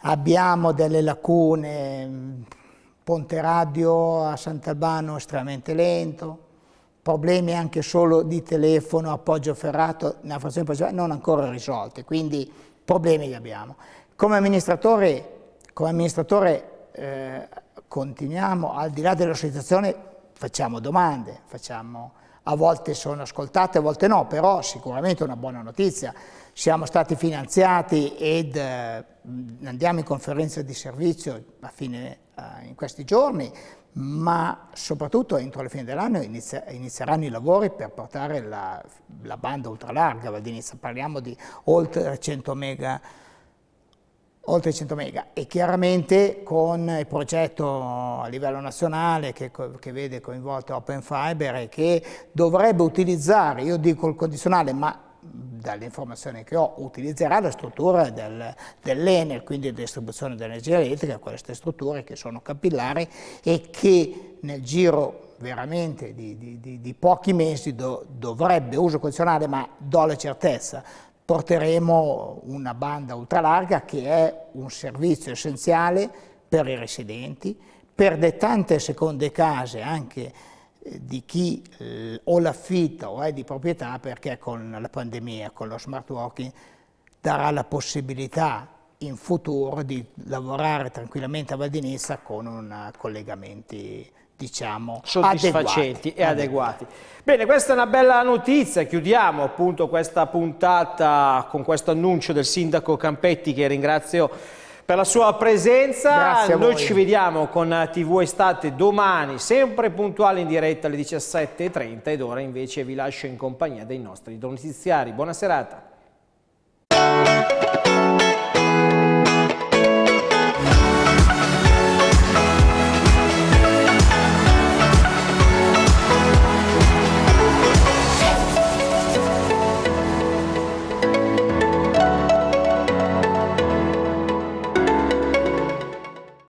S3: Abbiamo delle lacune, Ponte Radio a Sant'Albano estremamente lento, problemi anche solo di telefono, appoggio ferrato, nella frazione non ancora risolti, quindi problemi li abbiamo. Come amministratore, come amministratore eh, continuiamo, al di là dell'associazione facciamo domande, facciamo a volte sono ascoltate, a volte no, però sicuramente è una buona notizia. Siamo stati finanziati ed eh, andiamo in conferenza di servizio fine, eh, in questi giorni, ma soprattutto entro la fine dell'anno inizieranno i lavori per portare la, la banda ultralarga, parliamo di oltre 100 mega oltre 100 mega e chiaramente con il progetto a livello nazionale che, che vede coinvolto Open Fiber e che dovrebbe utilizzare, io dico il condizionale, ma dalle informazioni che ho, utilizzerà la struttura del, dell'Enel, quindi distribuzione dell'energia elettrica, queste strutture che sono capillari e che nel giro veramente di, di, di, di pochi mesi do, dovrebbe uso condizionale, ma do la certezza, porteremo una banda ultralarga che è un servizio essenziale per i residenti, per le tante seconde case anche eh, di chi eh, o l'affitta o è di proprietà perché con la pandemia, con lo smart working, darà la possibilità in futuro di lavorare tranquillamente a Valdinizza con un, collegamenti diciamo, soddisfacenti adeguati. e adeguati. Bene, questa è una bella notizia,
S1: chiudiamo appunto questa puntata con questo annuncio del sindaco Campetti che ringrazio per la sua presenza. Grazie Noi ci vediamo con TV Estate domani, sempre puntuali in diretta alle 17.30 ed ora invece vi lascio in compagnia dei nostri notiziari. Buona serata.